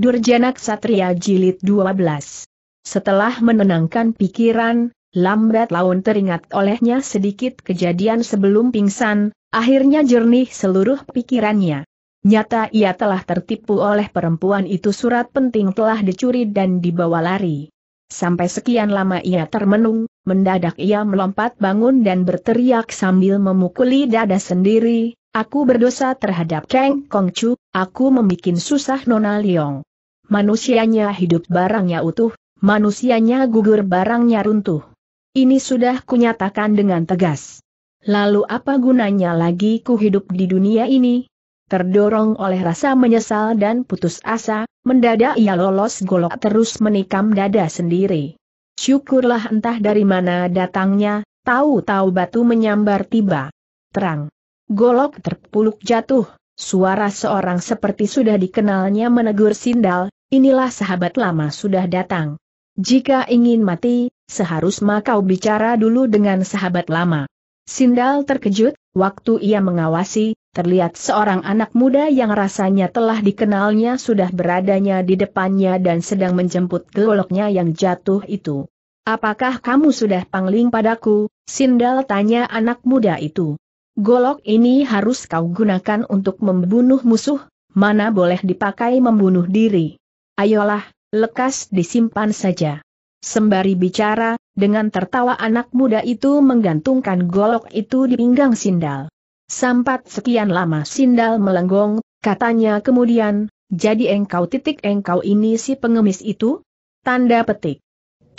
Durjana Satria Jilid 12. Setelah menenangkan pikiran, lambat laun teringat olehnya sedikit kejadian sebelum pingsan, akhirnya jernih seluruh pikirannya. Nyata ia telah tertipu oleh perempuan itu surat penting telah dicuri dan dibawa lari. Sampai sekian lama ia termenung, mendadak ia melompat bangun dan berteriak sambil memukuli dada sendiri, Aku berdosa terhadap Cheng Chu, aku membuat susah Nona Leong manusianya hidup barangnya utuh, manusianya gugur barangnya runtuh. Ini sudah kunyatakan dengan tegas. Lalu apa gunanya lagi ku hidup di dunia ini? Terdorong oleh rasa menyesal dan putus asa, mendadak ia lolos golok terus menikam dada sendiri. Syukurlah entah dari mana datangnya, tahu-tahu batu menyambar tiba. Terang. Golok terpuluk jatuh, suara seorang seperti sudah dikenalnya menegur sindal, inilah sahabat lama sudah datang. Jika ingin mati, seharusnya kau bicara dulu dengan sahabat lama. Sindal terkejut, waktu ia mengawasi, terlihat seorang anak muda yang rasanya telah dikenalnya sudah beradanya di depannya dan sedang menjemput goloknya yang jatuh itu. Apakah kamu sudah pangling padaku? Sindal tanya anak muda itu. Golok ini harus kau gunakan untuk membunuh musuh, mana boleh dipakai membunuh diri ayolah, lekas disimpan saja. Sembari bicara, dengan tertawa anak muda itu menggantungkan golok itu di pinggang Sindal. Sampat sekian lama Sindal melenggong, katanya kemudian, jadi engkau titik engkau ini si pengemis itu? Tanda petik.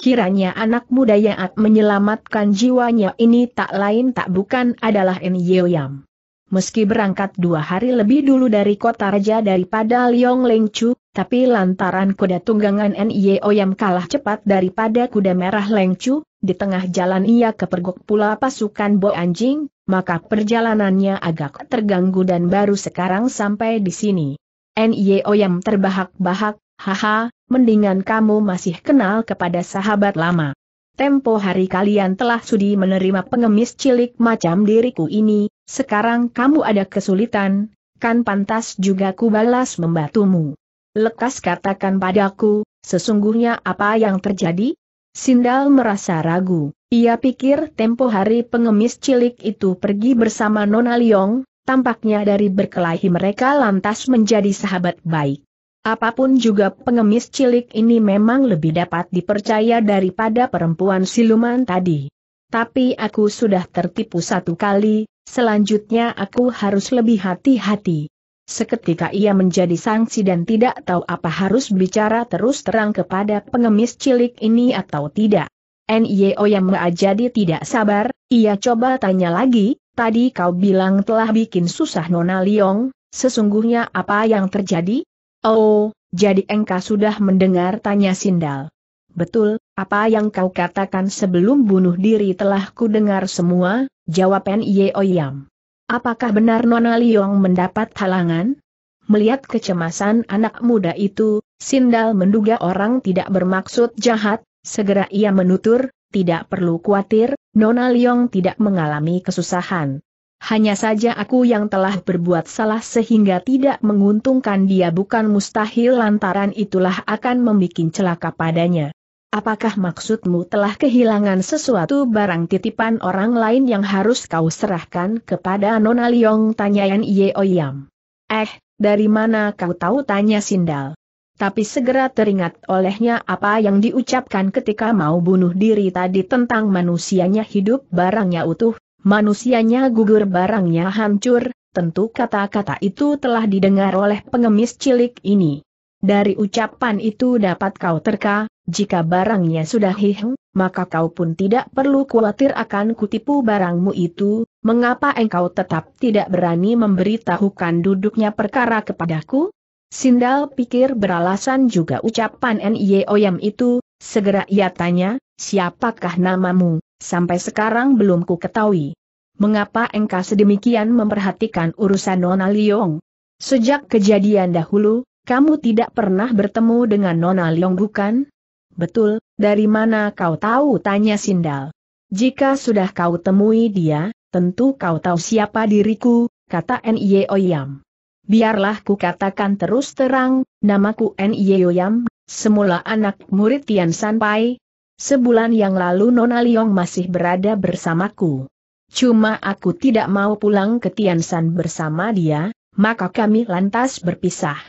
Kiranya anak muda yang menyelamatkan jiwanya ini tak lain tak bukan adalah En Yam meski berangkat dua hari lebih dulu dari kota raja daripada Liong Leng Chu, tapi lantaran kuda tunggangan NIE Oyam kalah cepat daripada kuda merah Leng Chu, di tengah jalan ia kepergok pula pasukan Bo Anjing, maka perjalanannya agak terganggu dan baru sekarang sampai di sini. NIE Oyam terbahak-bahak, haha, mendingan kamu masih kenal kepada sahabat lama. Tempo hari kalian telah sudi menerima pengemis cilik macam diriku ini, sekarang kamu ada kesulitan, kan pantas juga ku balas membatumu. Lekas katakan padaku, sesungguhnya apa yang terjadi? Sindal merasa ragu, ia pikir tempo hari pengemis cilik itu pergi bersama Nona Liong, tampaknya dari berkelahi mereka lantas menjadi sahabat baik. Apapun juga pengemis cilik ini memang lebih dapat dipercaya daripada perempuan siluman tadi tapi aku sudah tertipu satu kali, selanjutnya aku harus lebih hati-hati. Seketika ia menjadi sanksi dan tidak tahu apa harus bicara terus terang kepada pengemis cilik ini atau tidak. N.Y.O. yang jadi tidak sabar, ia coba tanya lagi, tadi kau bilang telah bikin susah Nona Liong, sesungguhnya apa yang terjadi? Oh, jadi engkau sudah mendengar tanya Sindal. Betul, apa yang kau katakan sebelum bunuh diri telah kudengar semua, jawab Nye Oyam. Apakah benar Nona Liong mendapat halangan? Melihat kecemasan anak muda itu, Sindal menduga orang tidak bermaksud jahat, segera ia menutur, tidak perlu khawatir, Nona Liong tidak mengalami kesusahan. Hanya saja aku yang telah berbuat salah sehingga tidak menguntungkan dia bukan mustahil lantaran itulah akan membuat celaka padanya. Apakah maksudmu telah kehilangan sesuatu barang titipan orang lain yang harus kau serahkan kepada Nona Liong? Yan Ye Oyam. Eh, dari mana kau tahu? Tanya Sindal. Tapi segera teringat olehnya apa yang diucapkan ketika mau bunuh diri tadi tentang manusianya hidup barangnya utuh, manusianya gugur barangnya hancur, tentu kata-kata itu telah didengar oleh pengemis cilik ini. Dari ucapan itu dapat kau terka, jika barangnya sudah hilang, maka kau pun tidak perlu khawatir akan kutipu barangmu itu, mengapa engkau tetap tidak berani memberitahukan duduknya perkara kepadaku? Sindal pikir beralasan juga ucapan Yam itu, segera ia tanya, siapakah namamu, sampai sekarang belum ku ketahui. Mengapa engkau sedemikian memperhatikan urusan Nona Liong? Sejak kejadian dahulu, kamu tidak pernah bertemu dengan Nona Liong bukan? Betul, dari mana kau tahu? Tanya Sindal. Jika sudah kau temui dia, tentu kau tahu siapa diriku, kata Nye Oyam. Biarlah ku katakan terus terang, namaku Nye Oyam, semula anak murid Tian Sanpai. Sebulan yang lalu Nona Liong masih berada bersamaku. Cuma aku tidak mau pulang ke Tian San bersama dia, maka kami lantas berpisah.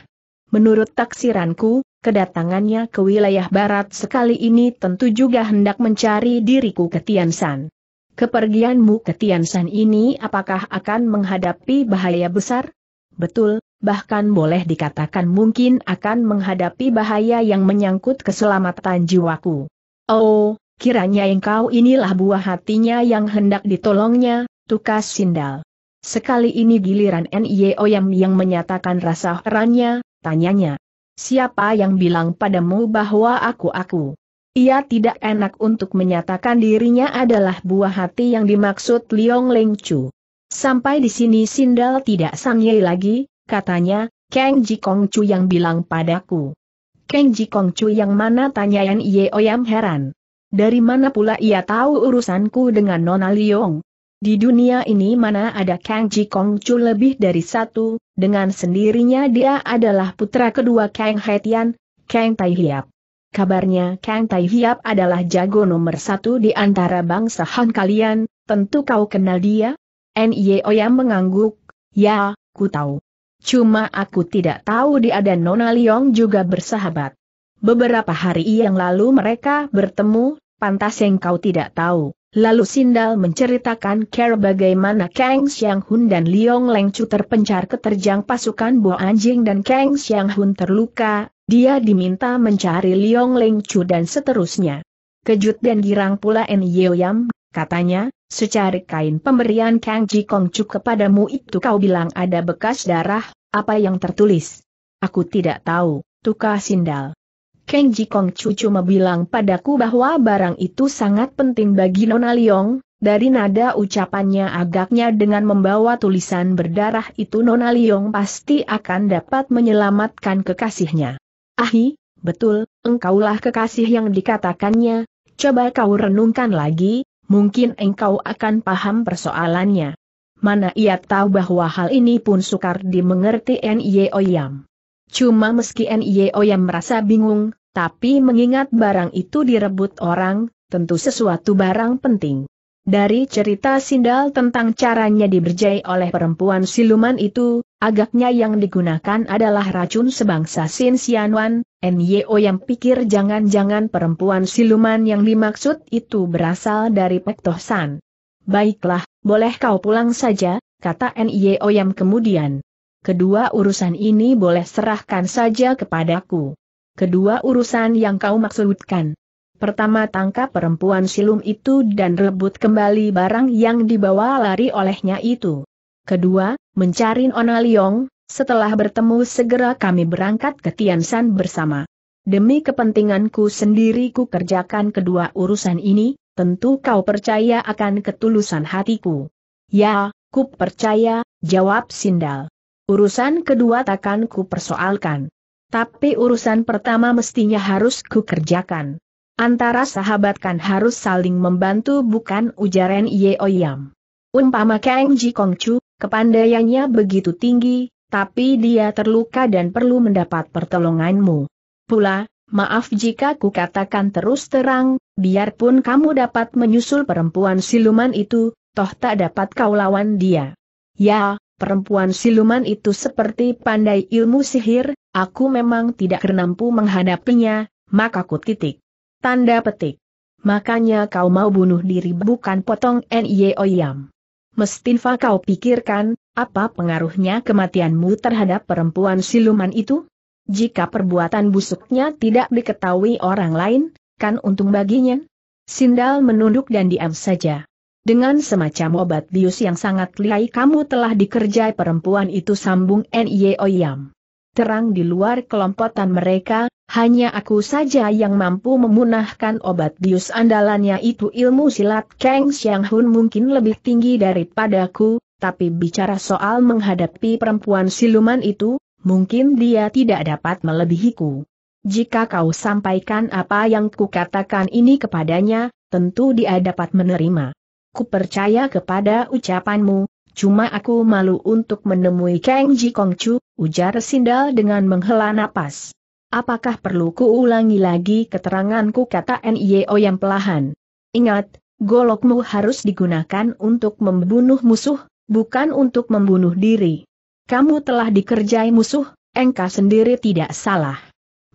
Menurut taksiranku, kedatangannya ke wilayah barat sekali ini tentu juga hendak mencari diriku ke Tiansan. Kepergianmu ke Tiansan ini apakah akan menghadapi bahaya besar? Betul, bahkan boleh dikatakan mungkin akan menghadapi bahaya yang menyangkut keselamatan jiwaku. Oh, kiranya engkau inilah buah hatinya yang hendak ditolongnya, tukas sindal. Sekali ini giliran N.I.O. yang menyatakan rasa herannya, tanyanya. Siapa yang bilang padamu bahwa aku-aku? Ia tidak enak untuk menyatakan dirinya adalah buah hati yang dimaksud Liong Leng Chu. Sampai di sini Sindal tidak sangyai lagi, katanya, Kang Ji Kong Chu yang bilang padaku. Kang Ji Kong Chu yang mana tanyaan Ye Oyam heran. Dari mana pula ia tahu urusanku dengan Nona Liong? Di dunia ini mana ada Kang Ji Kong Chu lebih dari satu, dengan sendirinya dia adalah putra kedua Kang He Tian, Kang Tai Hiap. Kabarnya Kang Tai Hiap adalah jago nomor satu di antara bangsa Han kalian, tentu kau kenal dia? N.I.O. yang mengangguk, ya, ku tahu. Cuma aku tidak tahu dia dan Nona Leong juga bersahabat. Beberapa hari yang lalu mereka bertemu, pantas yang kau tidak tahu. Lalu Sindal menceritakan care bagaimana Kang Xiang Hun dan Liong Chu terpencar keterjang pasukan buah anjing dan Kang Xiang Hun terluka, dia diminta mencari Liong Chu dan seterusnya. Kejut dan girang pula En Yam, katanya, secari kain pemberian Kang Ji Kong Chu kepadamu itu kau bilang ada bekas darah, apa yang tertulis? Aku tidak tahu, tukar Sindal. Keng Ji cucu bilang padaku bahwa barang itu sangat penting bagi Nona Liong, dari nada ucapannya agaknya dengan membawa tulisan berdarah itu Nona Liong pasti akan dapat menyelamatkan kekasihnya. Ahi, betul, engkaulah kekasih yang dikatakannya, coba kau renungkan lagi, mungkin engkau akan paham persoalannya. Mana ia tahu bahwa hal ini pun sukar dimengerti N.Y. Cuma meski NIO yang merasa bingung, tapi mengingat barang itu direbut orang, tentu sesuatu barang penting. Dari cerita Sindal tentang caranya diberjai oleh perempuan siluman itu, agaknya yang digunakan adalah racun sebangsa Sin Xianwan, NYO yang pikir jangan-jangan perempuan siluman yang dimaksud itu berasal dari Pektosan. Baiklah, boleh kau pulang saja, kata NYO yang kemudian kedua urusan ini boleh serahkan saja kepadaku. Kedua urusan yang kau maksudkan. Pertama tangkap perempuan silum itu dan rebut kembali barang yang dibawa lari olehnya itu. Kedua, mencari Ona Liong, setelah bertemu segera kami berangkat ke Tiansan bersama. Demi kepentinganku sendiri ku kerjakan kedua urusan ini, tentu kau percaya akan ketulusan hatiku. Ya, ku percaya, jawab Sindal. Urusan kedua takkan ku persoalkan. Tapi urusan pertama mestinya harus ku kerjakan. Antara sahabat kan harus saling membantu bukan ujaran Ye Oyam. Umpama Kang Ji Chu, kepandaiannya begitu tinggi, tapi dia terluka dan perlu mendapat pertolonganmu. Pula, maaf jika ku katakan terus terang, biarpun kamu dapat menyusul perempuan siluman itu, toh tak dapat kau lawan dia. Ya, perempuan siluman itu seperti pandai ilmu sihir, aku memang tidak mampu menghadapinya, maka ku titik. Tanda petik. Makanya kau mau bunuh diri bukan potong Nye Oyam. Mestinfa kau pikirkan, apa pengaruhnya kematianmu terhadap perempuan siluman itu? Jika perbuatan busuknya tidak diketahui orang lain, kan untung baginya? Sindal menunduk dan diam saja. Dengan semacam obat bius yang sangat lihai kamu telah dikerjai perempuan itu sambung Nye Oyam. Terang di luar kelompotan mereka, hanya aku saja yang mampu memunahkan obat bius andalannya itu ilmu silat Kang Xiang Hun mungkin lebih tinggi daripadaku, tapi bicara soal menghadapi perempuan siluman itu, mungkin dia tidak dapat melebihiku. Jika kau sampaikan apa yang kukatakan ini kepadanya, tentu dia dapat menerima. Ku percaya kepada ucapanmu, cuma aku malu untuk menemui Kang Ji Kong Chu, ujar Sindal dengan menghela napas. Apakah perlu ku ulangi lagi keteranganku kata NIO yang pelahan? Ingat, golokmu harus digunakan untuk membunuh musuh, bukan untuk membunuh diri. Kamu telah dikerjai musuh, engkau sendiri tidak salah.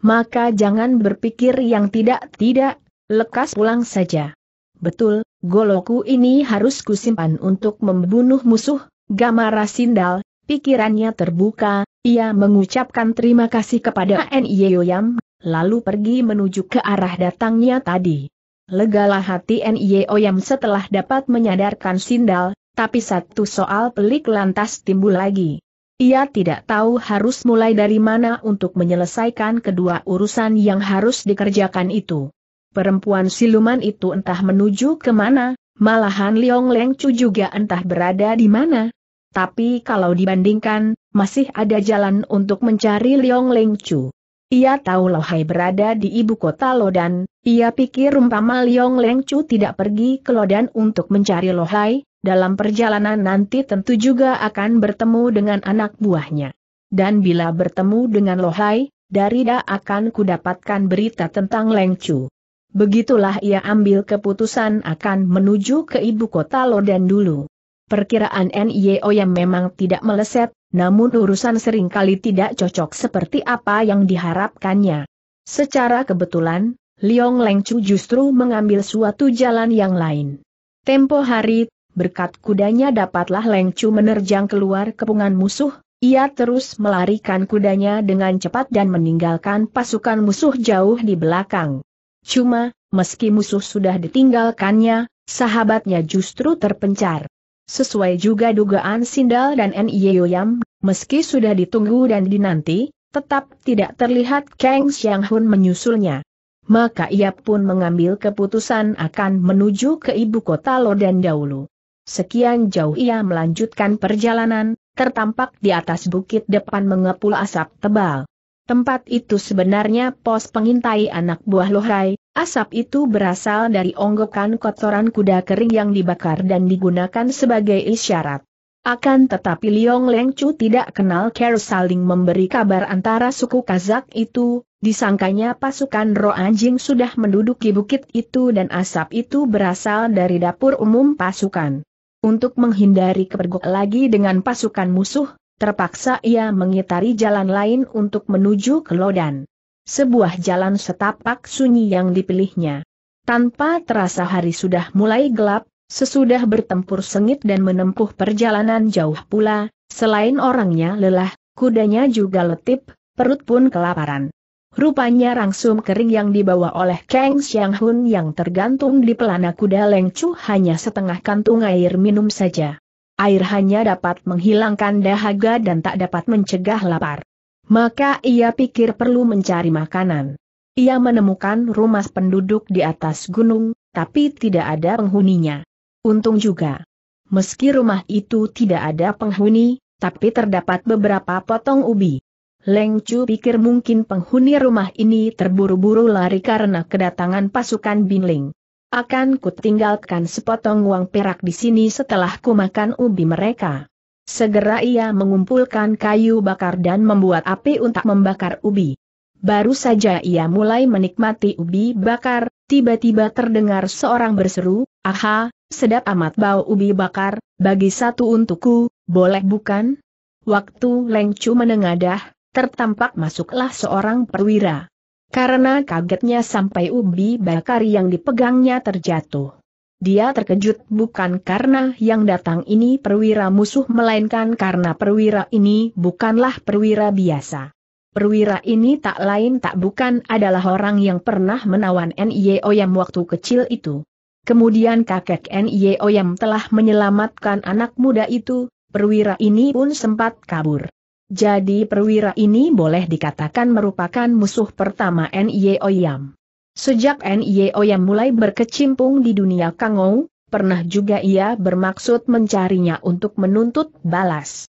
Maka jangan berpikir yang tidak-tidak, lekas pulang saja. Betul, goloku ini harus kusimpan untuk membunuh musuh, Gamara Sindal, pikirannya terbuka, ia mengucapkan terima kasih kepada N.I. Oyam, lalu pergi menuju ke arah datangnya tadi. Legalah hati N.I. Oyam setelah dapat menyadarkan Sindal, tapi satu soal pelik lantas timbul lagi. Ia tidak tahu harus mulai dari mana untuk menyelesaikan kedua urusan yang harus dikerjakan itu perempuan siluman itu entah menuju ke mana, malahan Liong Leng Chu juga entah berada di mana. Tapi kalau dibandingkan, masih ada jalan untuk mencari Liong Leng Chu. Ia tahu Lohai berada di ibu kota Lodan, ia pikir umpama Liong Leng Chu tidak pergi ke Lodan untuk mencari Lohai, dalam perjalanan nanti tentu juga akan bertemu dengan anak buahnya. Dan bila bertemu dengan Lohai, Hai, akan kudapatkan berita tentang Leng Chu. Begitulah ia ambil keputusan akan menuju ke ibu kota Lodan dulu. Perkiraan NIO yang memang tidak meleset, namun urusan seringkali tidak cocok seperti apa yang diharapkannya. Secara kebetulan, Liong Lengcu justru mengambil suatu jalan yang lain. Tempo hari, berkat kudanya dapatlah Lengcu menerjang keluar kepungan musuh, ia terus melarikan kudanya dengan cepat dan meninggalkan pasukan musuh jauh di belakang. Cuma, meski musuh sudah ditinggalkannya, sahabatnya justru terpencar. Sesuai juga dugaan Sindal dan Nyeoyam, meski sudah ditunggu dan dinanti, tetap tidak terlihat Kang Xiang Hun menyusulnya. Maka ia pun mengambil keputusan akan menuju ke ibu kota Lodan dahulu. Sekian jauh ia melanjutkan perjalanan, tertampak di atas bukit depan mengepul asap tebal. Tempat itu sebenarnya pos pengintai anak buah Lohai, asap itu berasal dari onggokan kotoran kuda kering yang dibakar dan digunakan sebagai isyarat. Akan tetapi Liong Lengcu tidak kenal care saling memberi kabar antara suku Kazak itu, disangkanya pasukan roh anjing sudah menduduki bukit itu dan asap itu berasal dari dapur umum pasukan. Untuk menghindari kepergok lagi dengan pasukan musuh, Terpaksa ia mengitari jalan lain untuk menuju ke Lodan. Sebuah jalan setapak sunyi yang dipilihnya. Tanpa terasa hari sudah mulai gelap, sesudah bertempur sengit dan menempuh perjalanan jauh pula, selain orangnya lelah, kudanya juga letip, perut pun kelaparan. Rupanya rangsum kering yang dibawa oleh Kang Xiang Hun yang tergantung di pelana kuda Leng Chu hanya setengah kantung air minum saja. Air hanya dapat menghilangkan dahaga dan tak dapat mencegah lapar. Maka ia pikir perlu mencari makanan. Ia menemukan rumah penduduk di atas gunung, tapi tidak ada penghuninya. Untung juga. Meski rumah itu tidak ada penghuni, tapi terdapat beberapa potong ubi. Leng Chu pikir mungkin penghuni rumah ini terburu-buru lari karena kedatangan pasukan Binling. Akan kutinggalkan sepotong uang perak di sini setelah ku makan ubi mereka. Segera ia mengumpulkan kayu bakar dan membuat api untuk membakar ubi. Baru saja ia mulai menikmati ubi bakar, tiba-tiba terdengar seorang berseru, Aha, sedap amat bau ubi bakar, bagi satu untukku, boleh bukan? Waktu Lengcu menengadah, tertampak masuklah seorang perwira. Karena kagetnya sampai ubi bakar yang dipegangnya terjatuh. Dia terkejut bukan karena yang datang ini perwira musuh melainkan karena perwira ini bukanlah perwira biasa. Perwira ini tak lain tak bukan adalah orang yang pernah menawan N.Y.O. Oyam waktu kecil itu. Kemudian kakek N.Y.O. Oyam telah menyelamatkan anak muda itu, perwira ini pun sempat kabur. Jadi perwira ini boleh dikatakan merupakan musuh pertama Nio Oyam. Sejak Nio Oyam mulai berkecimpung di dunia Kangou, pernah juga ia bermaksud mencarinya untuk menuntut balas.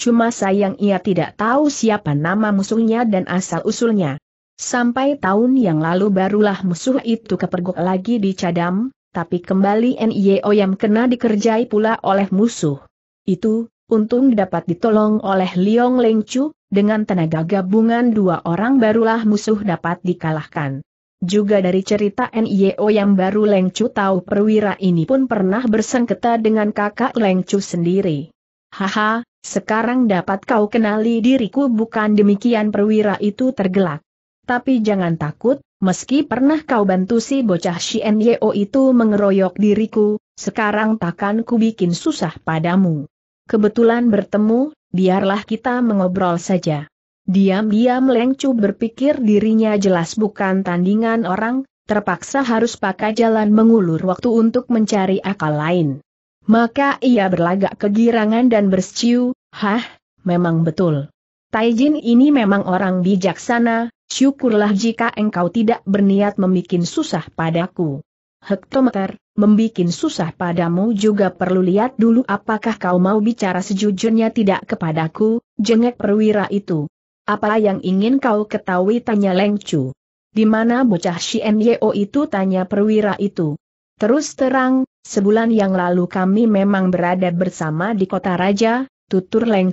Cuma sayang ia tidak tahu siapa nama musuhnya dan asal-usulnya. Sampai tahun yang lalu barulah musuh itu kepergok lagi di Cadam, tapi kembali Nio Oyam kena dikerjai pula oleh musuh. Itu, untung dapat ditolong oleh Liong Leng dengan tenaga gabungan dua orang barulah musuh dapat dikalahkan. Juga dari cerita NIO yang baru Leng tahu perwira ini pun pernah bersengketa dengan kakak Leng sendiri. Haha, sekarang dapat kau kenali diriku bukan demikian perwira itu tergelak. Tapi jangan takut, meski pernah kau bantu si bocah si NIO itu mengeroyok diriku, sekarang takkan ku bikin susah padamu. Kebetulan bertemu, biarlah kita mengobrol saja. Diam-diam Lengcu berpikir dirinya jelas bukan tandingan orang, terpaksa harus pakai jalan mengulur waktu untuk mencari akal lain. Maka ia berlagak kegirangan dan bersiu, hah, memang betul. Taijin ini memang orang bijaksana, syukurlah jika engkau tidak berniat membuat susah padaku. Hektometer, membikin susah padamu juga perlu lihat dulu apakah kau mau bicara sejujurnya tidak kepadaku, jengek perwira itu. Apa yang ingin kau ketahui tanya Leng Di mana bocah Shien itu tanya perwira itu. Terus terang, sebulan yang lalu kami memang berada bersama di kota raja, tutur Leng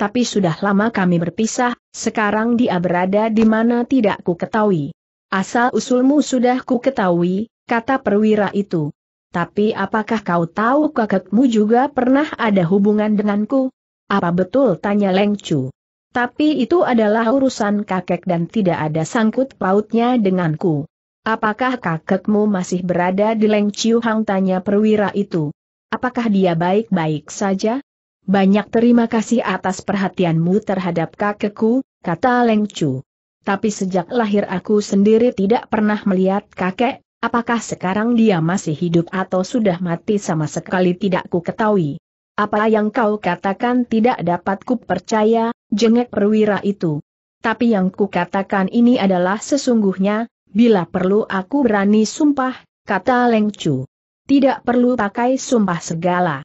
Tapi sudah lama kami berpisah, sekarang dia berada di mana tidak ku ketahui. Asal usulmu sudah ku ketahui, kata perwira itu. Tapi apakah kau tahu kakekmu juga pernah ada hubungan denganku? Apa betul tanya Leng Chu. Tapi itu adalah urusan kakek dan tidak ada sangkut pautnya denganku. Apakah kakekmu masih berada di Leng Chiu Hang tanya perwira itu? Apakah dia baik-baik saja? Banyak terima kasih atas perhatianmu terhadap kakekku, kata Leng Chu. Tapi sejak lahir aku sendiri tidak pernah melihat kakek, Apakah sekarang dia masih hidup atau sudah mati sama sekali tidak ku ketahui. Apa yang kau katakan tidak dapat ku percaya, jengek perwira itu. Tapi yang ku katakan ini adalah sesungguhnya, bila perlu aku berani sumpah, kata Leng Chu. Tidak perlu pakai sumpah segala.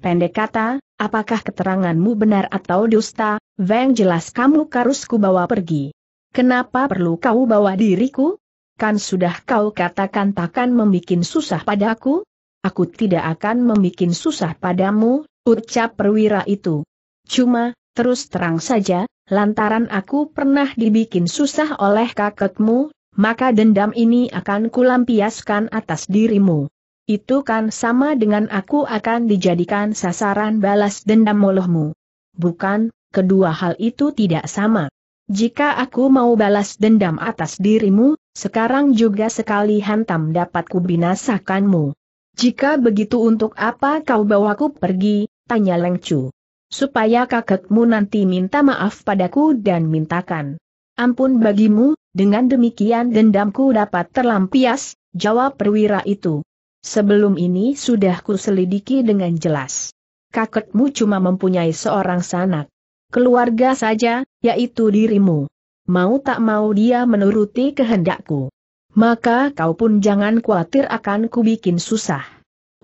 Pendek kata, apakah keteranganmu benar atau dusta, Weng jelas kamu harus ku bawa pergi. Kenapa perlu kau bawa diriku? Kan sudah kau katakan takkan membuat susah padaku? Aku tidak akan membuat susah padamu, ucap perwira itu. Cuma, terus terang saja, lantaran aku pernah dibikin susah oleh kakekmu, maka dendam ini akan kulampiaskan atas dirimu. Itu kan sama dengan aku akan dijadikan sasaran balas dendam olehmu. Bukan, kedua hal itu tidak sama. Jika aku mau balas dendam atas dirimu, sekarang juga sekali hantam dapat kubinasakanmu. Jika begitu untuk apa kau bawaku pergi, tanya Lengcu. Supaya kakekmu nanti minta maaf padaku dan mintakan. Ampun bagimu, dengan demikian dendamku dapat terlampias, jawab perwira itu. Sebelum ini sudah selidiki dengan jelas. Kakekmu cuma mempunyai seorang sanak. Keluarga saja, yaitu dirimu mau tak mau dia menuruti kehendakku. Maka kau pun jangan khawatir akan kubikin susah.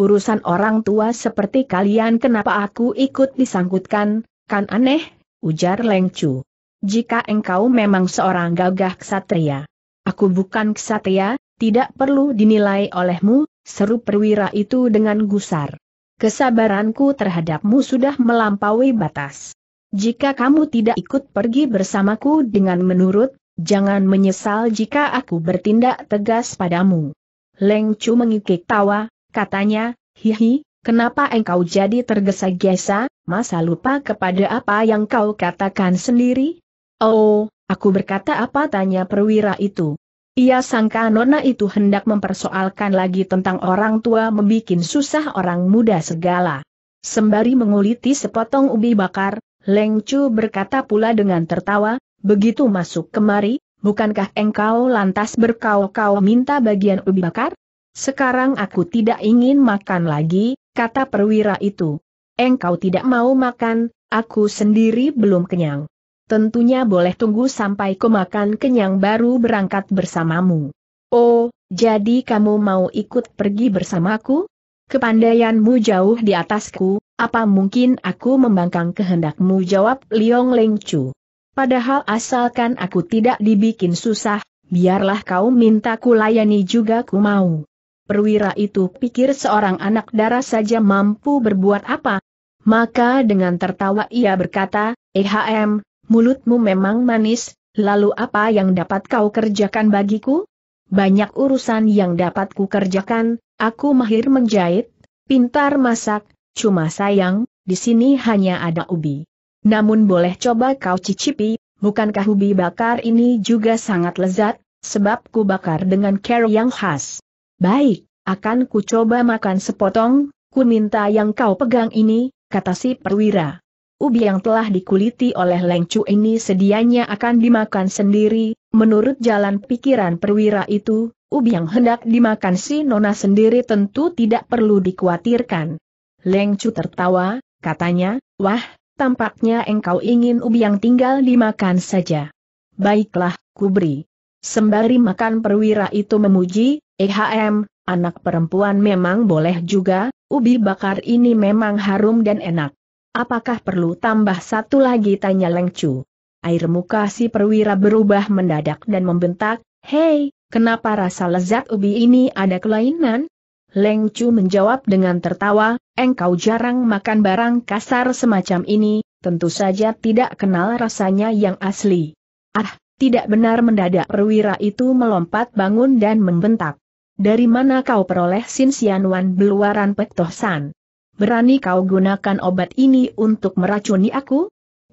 Urusan orang tua seperti kalian kenapa aku ikut disangkutkan, kan aneh, ujar Lengcu. Jika engkau memang seorang gagah ksatria. Aku bukan ksatria, tidak perlu dinilai olehmu, seru perwira itu dengan gusar. Kesabaranku terhadapmu sudah melampaui batas. Jika kamu tidak ikut pergi bersamaku dengan menurut, jangan menyesal jika aku bertindak tegas padamu. Leng Chu mengikik tawa, katanya, hihi, kenapa engkau jadi tergesa-gesa, masa lupa kepada apa yang kau katakan sendiri? Oh, aku berkata apa tanya perwira itu. Ia sangka nona itu hendak mempersoalkan lagi tentang orang tua membuat susah orang muda segala. Sembari menguliti sepotong ubi bakar, Leng Chu berkata pula dengan tertawa, begitu masuk kemari, bukankah engkau lantas berkau-kau minta bagian ubi bakar? Sekarang aku tidak ingin makan lagi, kata perwira itu. Engkau tidak mau makan, aku sendiri belum kenyang. Tentunya boleh tunggu sampai ku kenyang baru berangkat bersamamu. Oh, jadi kamu mau ikut pergi bersamaku? Kepandaianmu jauh di atasku, apa mungkin aku membangkang kehendakmu jawab Liong Leng Chu. Padahal asalkan aku tidak dibikin susah, biarlah kau minta ku layani juga ku mau. Perwira itu pikir seorang anak darah saja mampu berbuat apa. Maka dengan tertawa ia berkata, EHM, mulutmu memang manis, lalu apa yang dapat kau kerjakan bagiku? Banyak urusan yang dapat ku kerjakan, aku mahir menjahit, pintar masak, Cuma sayang, di sini hanya ada ubi. Namun boleh coba kau cicipi, bukankah ubi bakar ini juga sangat lezat, sebab ku bakar dengan cara yang khas. Baik, akan ku coba makan sepotong, ku minta yang kau pegang ini, kata si perwira. Ubi yang telah dikuliti oleh Lengcu ini sedianya akan dimakan sendiri, menurut jalan pikiran perwira itu, ubi yang hendak dimakan si Nona sendiri tentu tidak perlu dikhawatirkan. Leng Chu tertawa, katanya, wah, tampaknya engkau ingin ubi yang tinggal dimakan saja. Baiklah, kuberi. Sembari makan perwira itu memuji, EHM, anak perempuan memang boleh juga, ubi bakar ini memang harum dan enak. Apakah perlu tambah satu lagi tanya Leng Chu. Air muka si perwira berubah mendadak dan membentak, Hei, kenapa rasa lezat ubi ini ada kelainan? Leng Chu menjawab dengan tertawa, engkau jarang makan barang kasar semacam ini, tentu saja tidak kenal rasanya yang asli. Ah, tidak benar mendadak perwira itu melompat bangun dan membentak. Dari mana kau peroleh Sin Wan beluaran petosan? Berani kau gunakan obat ini untuk meracuni aku?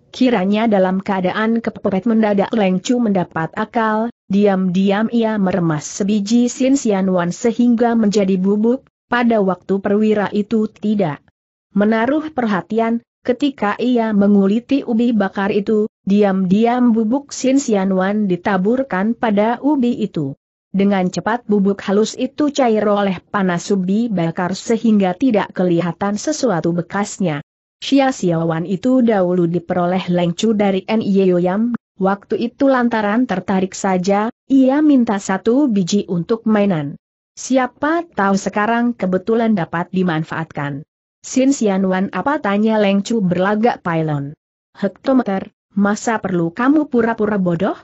Kiranya dalam keadaan kepepet mendadak Leng Chu mendapat akal, diam-diam ia meremas sebiji Sin Xianwan sehingga menjadi bubuk, pada waktu perwira itu tidak menaruh perhatian, ketika ia menguliti ubi bakar itu, diam-diam bubuk Sin Xianwan ditaburkan pada ubi itu. Dengan cepat bubuk halus itu cair oleh panas ubi bakar sehingga tidak kelihatan sesuatu bekasnya. Xia Xiaowan itu dahulu diperoleh lengcu dari N.I.O. Yam, waktu itu lantaran tertarik saja, ia minta satu biji untuk mainan. Siapa tahu sekarang kebetulan dapat dimanfaatkan. Sin Xianwan apa tanya lengcu berlagak pylon. Hektometer, masa perlu kamu pura-pura bodoh?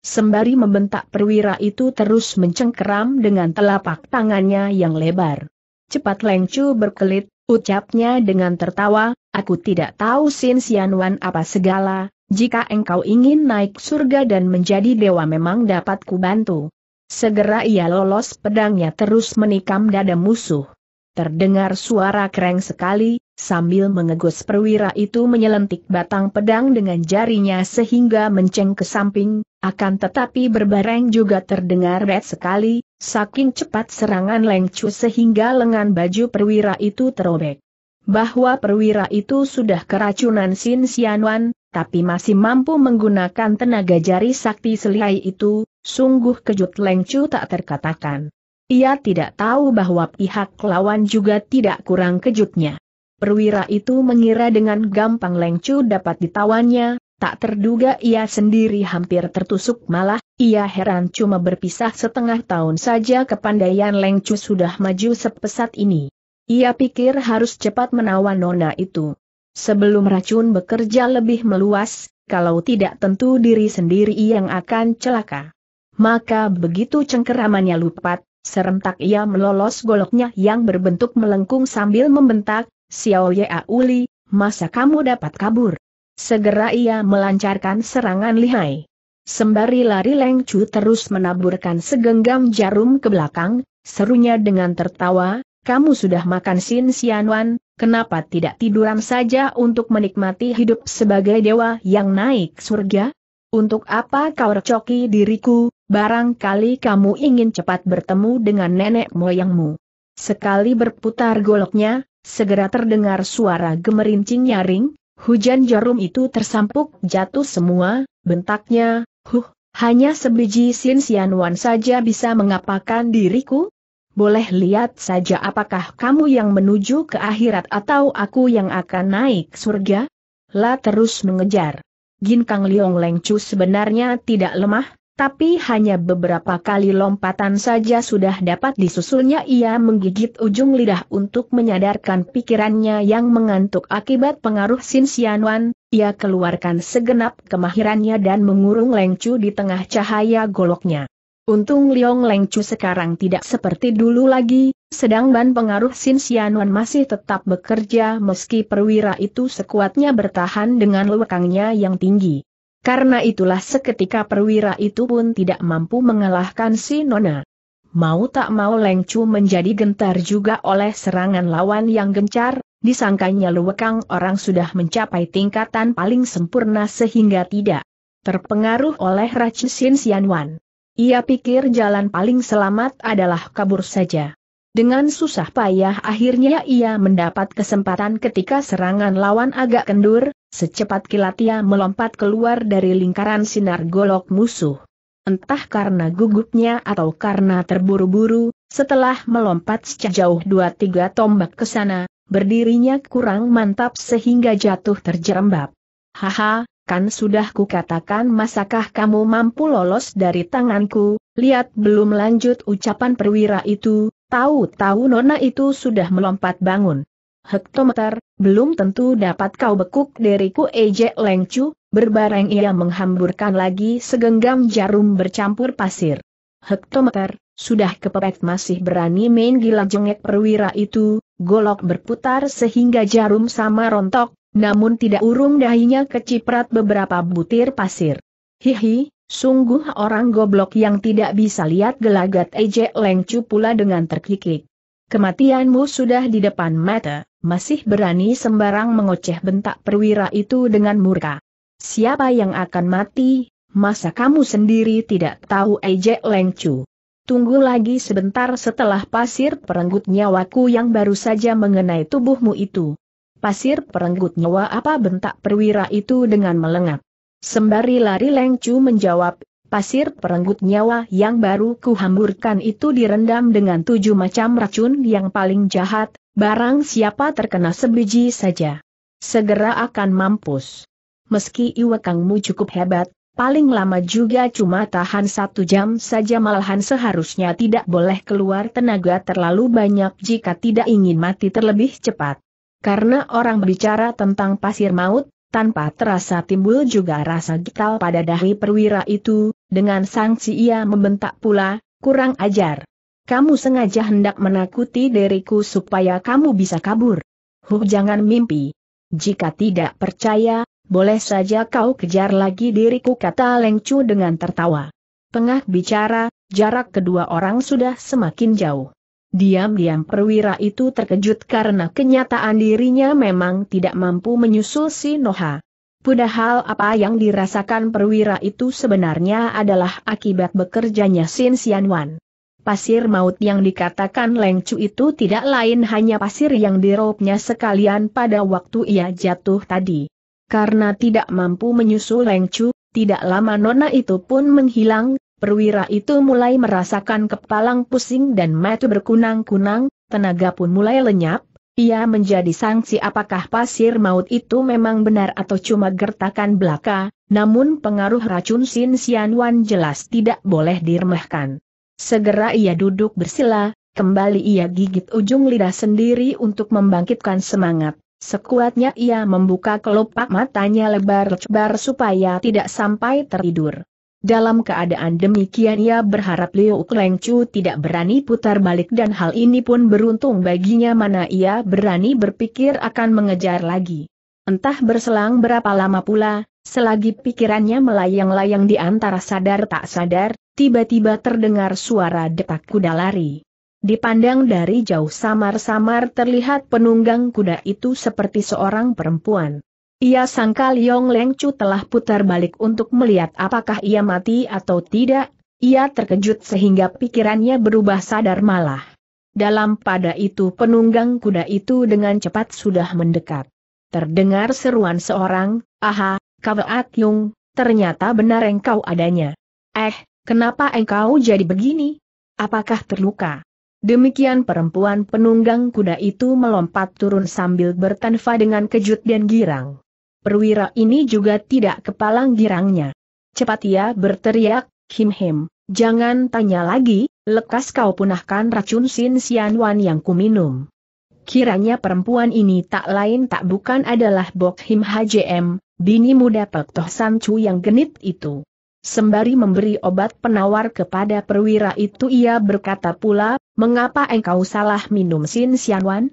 Sembari membentak perwira itu terus mencengkeram dengan telapak tangannya yang lebar. Cepat lengcu berkelit, Ucapnya dengan tertawa, aku tidak tahu Sin Xianwan apa segala, jika engkau ingin naik surga dan menjadi dewa memang dapat kubantu. Segera ia lolos pedangnya terus menikam dada musuh. Terdengar suara kereng sekali, sambil mengegus perwira itu menyelentik batang pedang dengan jarinya sehingga menceng ke samping, akan tetapi berbareng juga terdengar red sekali, Saking cepat serangan Leng Chu sehingga lengan baju perwira itu terobek. Bahwa perwira itu sudah keracunan Sin Xianwan, tapi masih mampu menggunakan tenaga jari sakti selai itu, sungguh kejut Leng Chu tak terkatakan. Ia tidak tahu bahwa pihak lawan juga tidak kurang kejutnya. Perwira itu mengira dengan gampang Leng Chu dapat ditawannya, Tak terduga ia sendiri hampir tertusuk malah, ia heran cuma berpisah setengah tahun saja kepandaian Leng sudah maju sepesat ini. Ia pikir harus cepat menawan nona itu. Sebelum racun bekerja lebih meluas, kalau tidak tentu diri sendiri yang akan celaka. Maka begitu cengkeramannya lupat, serentak ia melolos goloknya yang berbentuk melengkung sambil membentak, Xiao Ye Auli, masa kamu dapat kabur? Segera ia melancarkan serangan lihai. Sembari lari Leng Chu terus menaburkan segenggam jarum ke belakang, serunya dengan tertawa, kamu sudah makan Sin Xianwan, kenapa tidak tiduran saja untuk menikmati hidup sebagai dewa yang naik surga? Untuk apa kau recoki diriku, barangkali kamu ingin cepat bertemu dengan nenek moyangmu. Sekali berputar goloknya, segera terdengar suara gemerincing nyaring, Hujan jarum itu tersampuk jatuh semua, bentaknya, huh, hanya sebiji Sin Wan saja bisa mengapakan diriku? Boleh lihat saja apakah kamu yang menuju ke akhirat atau aku yang akan naik surga? La terus mengejar. Ginkang Liong Lengcu sebenarnya tidak lemah, tapi hanya beberapa kali lompatan saja sudah dapat disusulnya ia menggigit ujung lidah untuk menyadarkan pikirannya yang mengantuk akibat pengaruh Sin Xianwan, ia keluarkan segenap kemahirannya dan mengurung Lengcu di tengah cahaya goloknya. Untung Liong Lengcu sekarang tidak seperti dulu lagi, sedang ban pengaruh Sin Xianwan masih tetap bekerja meski perwira itu sekuatnya bertahan dengan lewekangnya yang tinggi. Karena itulah seketika perwira itu pun tidak mampu mengalahkan si Nona. Mau tak mau Leng Chu menjadi gentar juga oleh serangan lawan yang gencar, disangkanya luwekang orang sudah mencapai tingkatan paling sempurna sehingga tidak terpengaruh oleh Sian Wan. Ia pikir jalan paling selamat adalah kabur saja. Dengan susah payah akhirnya ia mendapat kesempatan ketika serangan lawan agak kendur, secepat kilat ia melompat keluar dari lingkaran sinar golok musuh. Entah karena gugupnya atau karena terburu-buru, setelah melompat sejauh dua tiga tombak ke sana, berdirinya kurang mantap sehingga jatuh terjerembab. Haha, kan sudah kukatakan masakah kamu mampu lolos dari tanganku, lihat belum lanjut ucapan perwira itu, Tahu-tahu nona itu sudah melompat bangun. Hektometer, belum tentu dapat kau bekuk diriku ejek lengcu, berbareng ia menghamburkan lagi segenggam jarum bercampur pasir. Hektometer, sudah kepepet masih berani main gila jengek perwira itu, golok berputar sehingga jarum sama rontok, namun tidak urung dahinya keciprat beberapa butir pasir. Hihi, Sungguh orang goblok yang tidak bisa lihat gelagat Ejek Lengcu pula dengan terkikik. Kematianmu sudah di depan mata, masih berani sembarang mengoceh bentak perwira itu dengan murka. Siapa yang akan mati, masa kamu sendiri tidak tahu Ejek Lengcu? Tunggu lagi sebentar setelah pasir perenggut nyawaku yang baru saja mengenai tubuhmu itu. Pasir perenggut nyawa apa bentak perwira itu dengan melengak. Sembari lari Chu menjawab, pasir perenggut nyawa yang baru kuhamburkan itu direndam dengan tujuh macam racun yang paling jahat, barang siapa terkena sebiji saja. Segera akan mampus. Meski iwakangmu cukup hebat, paling lama juga cuma tahan satu jam saja malahan seharusnya tidak boleh keluar tenaga terlalu banyak jika tidak ingin mati terlebih cepat. Karena orang berbicara tentang pasir maut, tanpa terasa timbul juga rasa getal pada dahi perwira itu, dengan sanksi ia membentak pula, kurang ajar. Kamu sengaja hendak menakuti diriku supaya kamu bisa kabur. Huh jangan mimpi. Jika tidak percaya, boleh saja kau kejar lagi diriku kata Lengcu dengan tertawa. Tengah bicara, jarak kedua orang sudah semakin jauh. Diam-diam perwira itu terkejut karena kenyataan dirinya memang tidak mampu menyusul si Noha. Padahal apa yang dirasakan perwira itu sebenarnya adalah akibat bekerjanya Sin Sian Wan. Pasir maut yang dikatakan Leng Chu itu tidak lain hanya pasir yang diropnya sekalian pada waktu ia jatuh tadi. Karena tidak mampu menyusul Leng Chu, tidak lama nona itu pun menghilang, perwira itu mulai merasakan kepalang pusing dan mata berkunang-kunang, tenaga pun mulai lenyap, ia menjadi sangsi apakah pasir maut itu memang benar atau cuma gertakan belaka, namun pengaruh racun Sin Sian Wan jelas tidak boleh diremehkan. Segera ia duduk bersila, kembali ia gigit ujung lidah sendiri untuk membangkitkan semangat. Sekuatnya ia membuka kelopak matanya lebar-lebar supaya tidak sampai tertidur. Dalam keadaan demikian ia berharap Liu Kleng Chu tidak berani putar balik dan hal ini pun beruntung baginya mana ia berani berpikir akan mengejar lagi. Entah berselang berapa lama pula, selagi pikirannya melayang-layang di antara sadar tak sadar, tiba-tiba terdengar suara detak kuda lari. Dipandang dari jauh samar-samar terlihat penunggang kuda itu seperti seorang perempuan. Ia sangka Liong Lengcu telah putar balik untuk melihat apakah ia mati atau tidak, ia terkejut sehingga pikirannya berubah sadar malah. Dalam pada itu penunggang kuda itu dengan cepat sudah mendekat. Terdengar seruan seorang, aha, Kawaat Yung, ternyata benar engkau adanya. Eh, kenapa engkau jadi begini? Apakah terluka? Demikian perempuan penunggang kuda itu melompat turun sambil bertanfa dengan kejut dan girang perwira ini juga tidak kepalang girangnya. Cepat ia berteriak, Kim Him, jangan tanya lagi, lekas kau punahkan racun Sin Sian Wan yang kuminum. Kiranya perempuan ini tak lain tak bukan adalah Bok Him HJM, bini muda Pek Toh San Chu yang genit itu. Sembari memberi obat penawar kepada perwira itu ia berkata pula, mengapa engkau salah minum Sin Sian Wan?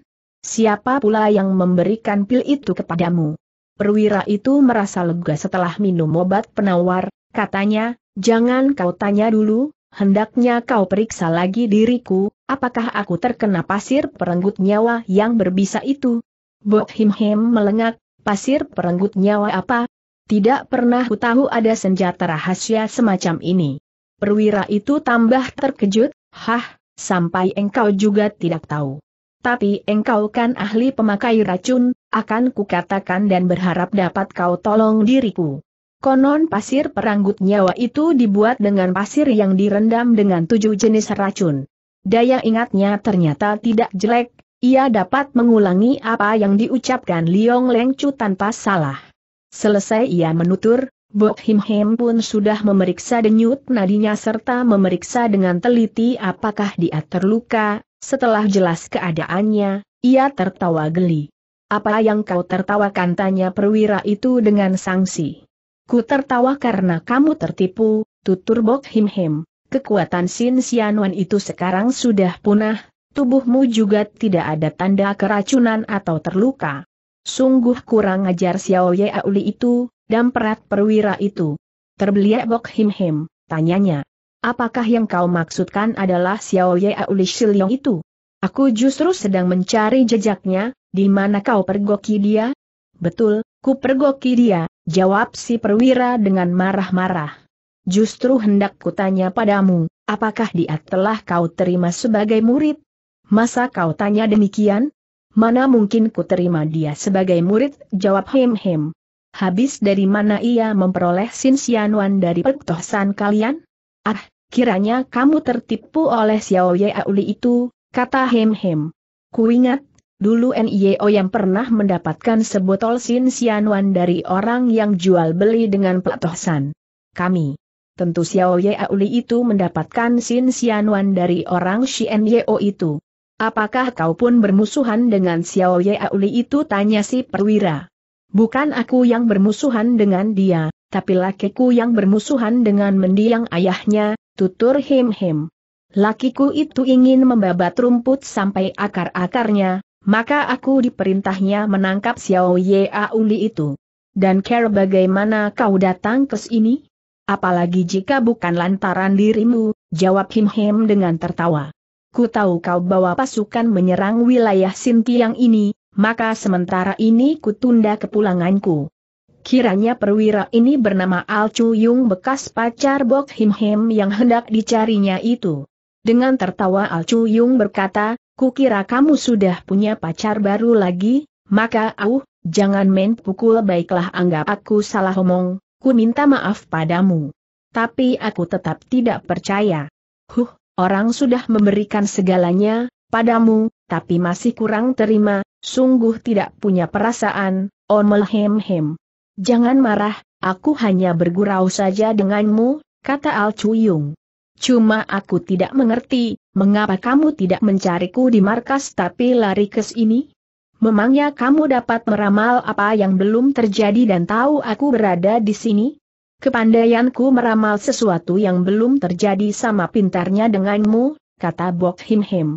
Siapa pula yang memberikan pil itu kepadamu? perwira itu merasa lega setelah minum obat penawar, katanya, jangan kau tanya dulu, hendaknya kau periksa lagi diriku, apakah aku terkena pasir perenggut nyawa yang berbisa itu? Bok Him Him melengak, pasir perenggut nyawa apa? Tidak pernah ku tahu ada senjata rahasia semacam ini. Perwira itu tambah terkejut, hah, sampai engkau juga tidak tahu tapi engkau kan ahli pemakai racun, akan kukatakan dan berharap dapat kau tolong diriku. Konon pasir peranggut nyawa itu dibuat dengan pasir yang direndam dengan tujuh jenis racun. Daya ingatnya ternyata tidak jelek, ia dapat mengulangi apa yang diucapkan Liong Chu tanpa salah. Selesai ia menutur, Bok Him Him pun sudah memeriksa denyut nadinya serta memeriksa dengan teliti apakah dia terluka, setelah jelas keadaannya, ia tertawa geli. Apa yang kau tertawakan tanya perwira itu dengan sanksi. Ku tertawa karena kamu tertipu, tutur Bok Him Him. Kekuatan Sin Sianuan itu sekarang sudah punah, tubuhmu juga tidak ada tanda keracunan atau terluka. Sungguh kurang ajar Xiao Auli itu, dan perat perwira itu. Terbeliak Bok Him Him, tanyanya. Apakah yang kau maksudkan adalah Xiao Ye Auli Shiliong itu? Aku justru sedang mencari jejaknya, di mana kau pergoki dia? Betul, ku pergoki dia, jawab si perwira dengan marah-marah. Justru hendak kutanya padamu, apakah dia telah kau terima sebagai murid? Masa kau tanya demikian? Mana mungkin ku terima dia sebagai murid, jawab Him Him. Habis dari mana ia memperoleh Sin Wan dari petosan kalian? Ah, kiranya kamu tertipu oleh Xiao Ye Auli itu, kata Hem Hem. Kuingat, dulu NIO yang pernah mendapatkan sebotol Sin Wan dari orang yang jual beli dengan petosan. Kami. Tentu Xiao Ye Auli itu mendapatkan Sin Wan dari orang Xian Yeo itu. Apakah kau pun bermusuhan dengan Xiao Ye Auli itu tanya si perwira. Bukan aku yang bermusuhan dengan dia, tapi lakiku yang bermusuhan dengan mendiang ayahnya, tutur Him Him. Lakiku itu ingin membabat rumput sampai akar-akarnya, maka aku diperintahnya menangkap Xiao Ye Auli itu. Dan care bagaimana kau datang ke sini? Apalagi jika bukan lantaran dirimu, jawab Him Him dengan tertawa. Ku tahu kau bawa pasukan menyerang wilayah Sintiang ini, maka sementara ini kutunda kepulanganku. Kiranya perwira ini bernama Al Chu bekas pacar Bok Him Him yang hendak dicarinya itu. Dengan tertawa Al Chu Yung berkata, kukira kamu sudah punya pacar baru lagi, maka au, jangan main pukul baiklah anggap aku salah omong, ku minta maaf padamu. Tapi aku tetap tidak percaya. Huh, orang sudah memberikan segalanya, padamu, tapi masih kurang terima, sungguh tidak punya perasaan, Omel oh Hem Hem. Jangan marah, aku hanya bergurau saja denganmu, kata Al Chuyung. Cuma aku tidak mengerti, mengapa kamu tidak mencariku di markas tapi lari ke sini? Memangnya kamu dapat meramal apa yang belum terjadi dan tahu aku berada di sini? Kepandaianku meramal sesuatu yang belum terjadi sama pintarnya denganmu, kata Bok Him Him.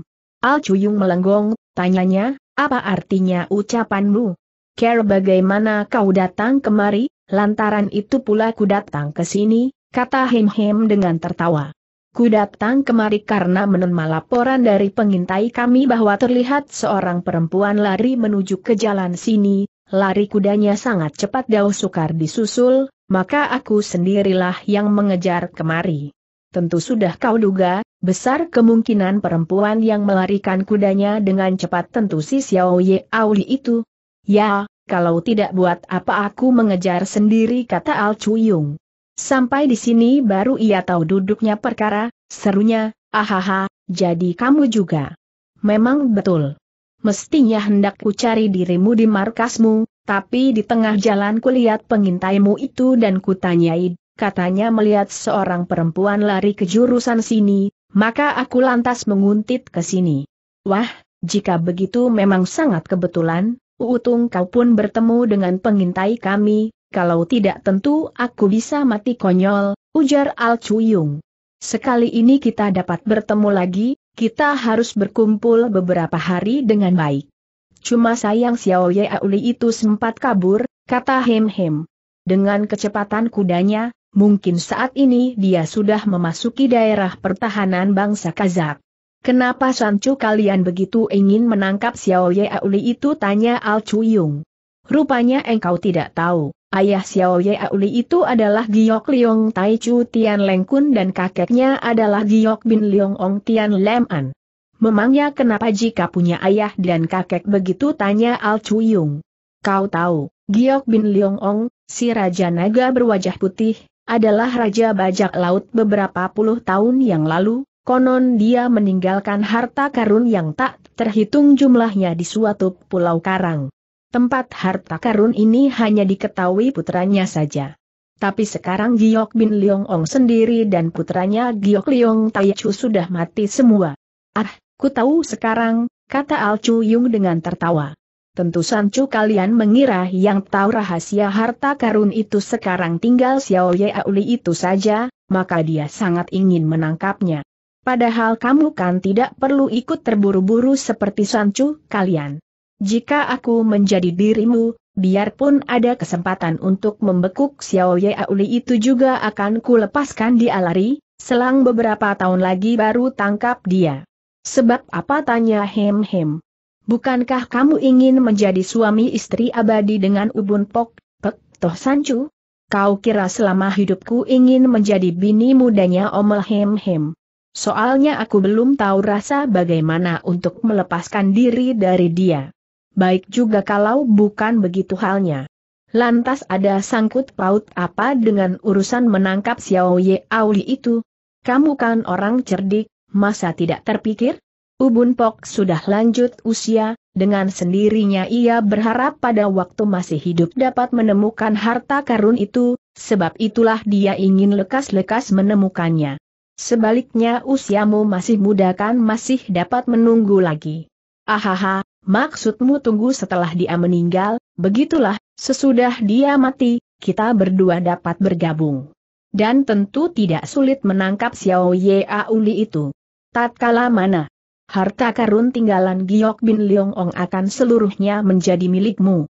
Al Chuyung melenggong, tanyanya, apa artinya ucapanmu? Care bagaimana kau datang kemari, lantaran itu pula ku datang ke sini, kata Hem Hem dengan tertawa. Ku datang kemari karena menerima laporan dari pengintai kami bahwa terlihat seorang perempuan lari menuju ke jalan sini, lari kudanya sangat cepat dan sukar disusul, maka aku sendirilah yang mengejar kemari. Tentu sudah kau duga, Besar kemungkinan perempuan yang melarikan kudanya dengan cepat tentu si Xiao Ye Auli itu. Ya, kalau tidak buat apa aku mengejar sendiri kata Al Chuyung. Sampai di sini baru ia tahu duduknya perkara, serunya, ahaha, jadi kamu juga. Memang betul. Mestinya hendak ku cari dirimu di markasmu, tapi di tengah jalan kulihat pengintaimu itu dan kutanyai, katanya melihat seorang perempuan lari ke jurusan sini, maka aku lantas menguntit ke sini. Wah, jika begitu memang sangat kebetulan, utung kau pun bertemu dengan pengintai kami, kalau tidak tentu aku bisa mati konyol, ujar Al Cuyung. Sekali ini kita dapat bertemu lagi, kita harus berkumpul beberapa hari dengan baik. Cuma sayang Xiao Auli itu sempat kabur, kata Hem Hem. Dengan kecepatan kudanya, mungkin saat ini dia sudah memasuki daerah pertahanan bangsa Kazak. Kenapa Sancu kalian begitu ingin menangkap Xiao Ye Auli itu tanya Al Chuyung. Rupanya engkau tidak tahu, ayah Xiao Ye Auli itu adalah Giok Liong Tai Chu Tian Kun dan kakeknya adalah Giok Bin Liong Ong Tian Lem An. Memangnya kenapa jika punya ayah dan kakek begitu tanya Al Chuyung. Kau tahu, Giok Bin Liong Ong, si Raja Naga berwajah putih, adalah Raja Bajak Laut beberapa puluh tahun yang lalu, konon dia meninggalkan harta karun yang tak terhitung jumlahnya di suatu pulau karang. Tempat harta karun ini hanya diketahui putranya saja. Tapi sekarang Giok Bin Leong Ong sendiri dan putranya Giok Leong Tai sudah mati semua. Ah, ku tahu sekarang, kata Al Chu Yung dengan tertawa. Tentu Sancu kalian mengira yang tahu rahasia harta karun itu sekarang tinggal Xiao Ye Auli itu saja, maka dia sangat ingin menangkapnya. Padahal kamu kan tidak perlu ikut terburu-buru seperti Sancu kalian. Jika aku menjadi dirimu, biarpun ada kesempatan untuk membekuk Xiao Ye Auli itu juga akan kulepaskan di alari, selang beberapa tahun lagi baru tangkap dia. Sebab apa tanya Hem Hem? Bukankah kamu ingin menjadi suami istri abadi dengan Ubun Pok, Pek, Toh Sancu? Kau kira selama hidupku ingin menjadi bini mudanya Omel Hem Hem. Soalnya aku belum tahu rasa bagaimana untuk melepaskan diri dari dia. Baik juga kalau bukan begitu halnya. Lantas ada sangkut paut apa dengan urusan menangkap Xiao Ye Auli itu? Kamu kan orang cerdik, masa tidak terpikir? Ubun Pok sudah lanjut usia, dengan sendirinya ia berharap pada waktu masih hidup dapat menemukan harta karun itu, sebab itulah dia ingin lekas-lekas menemukannya. Sebaliknya usiamu masih muda kan masih dapat menunggu lagi. Ahaha, maksudmu tunggu setelah dia meninggal, begitulah, sesudah dia mati, kita berdua dapat bergabung. Dan tentu tidak sulit menangkap Xiao Ye Auli itu. Tatkala mana harta karun tinggalan Giok Bin Leong Ong akan seluruhnya menjadi milikmu.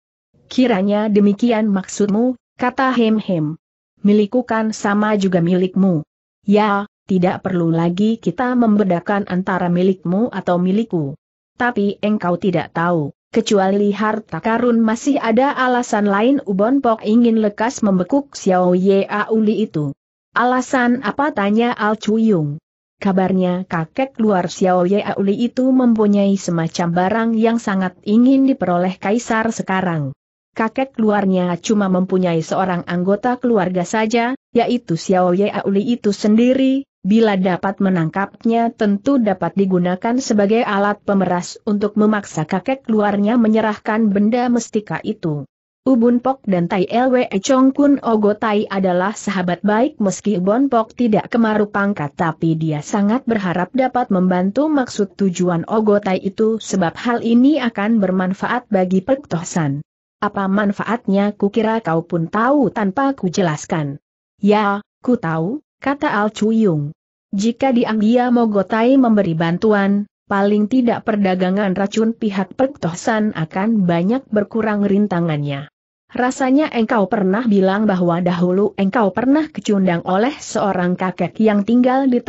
Kiranya demikian maksudmu, kata Hem Hem. Milikku kan sama juga milikmu. Ya, tidak perlu lagi kita membedakan antara milikmu atau milikku. Tapi engkau tidak tahu, kecuali harta karun masih ada alasan lain Ubon Pok ingin lekas membekuk Xiao Ye Auli itu. Alasan apa tanya Al Chuyung? Kabarnya kakek luar Xiao Ye Auli itu mempunyai semacam barang yang sangat ingin diperoleh kaisar sekarang. Kakek luarnya cuma mempunyai seorang anggota keluarga saja, yaitu Xiao Ye Auli itu sendiri, bila dapat menangkapnya tentu dapat digunakan sebagai alat pemeras untuk memaksa kakek luarnya menyerahkan benda mestika itu. Ubun Pok dan Tai Lwe Chong Kun Ogo Tai adalah sahabat baik meski Ubun Pok tidak kemaru pangkat tapi dia sangat berharap dapat membantu maksud tujuan Ogo Tai itu sebab hal ini akan bermanfaat bagi Pek Toh San. Apa manfaatnya kukira kau pun tahu tanpa ku jelaskan. Ya, ku tahu, kata Al Chuyung. Jika diambil Mogotai memberi bantuan, paling tidak perdagangan racun pihak Pek akan banyak berkurang rintangannya. Rasanya engkau pernah bilang bahwa dahulu engkau pernah kecundang oleh seorang kakek yang tinggal di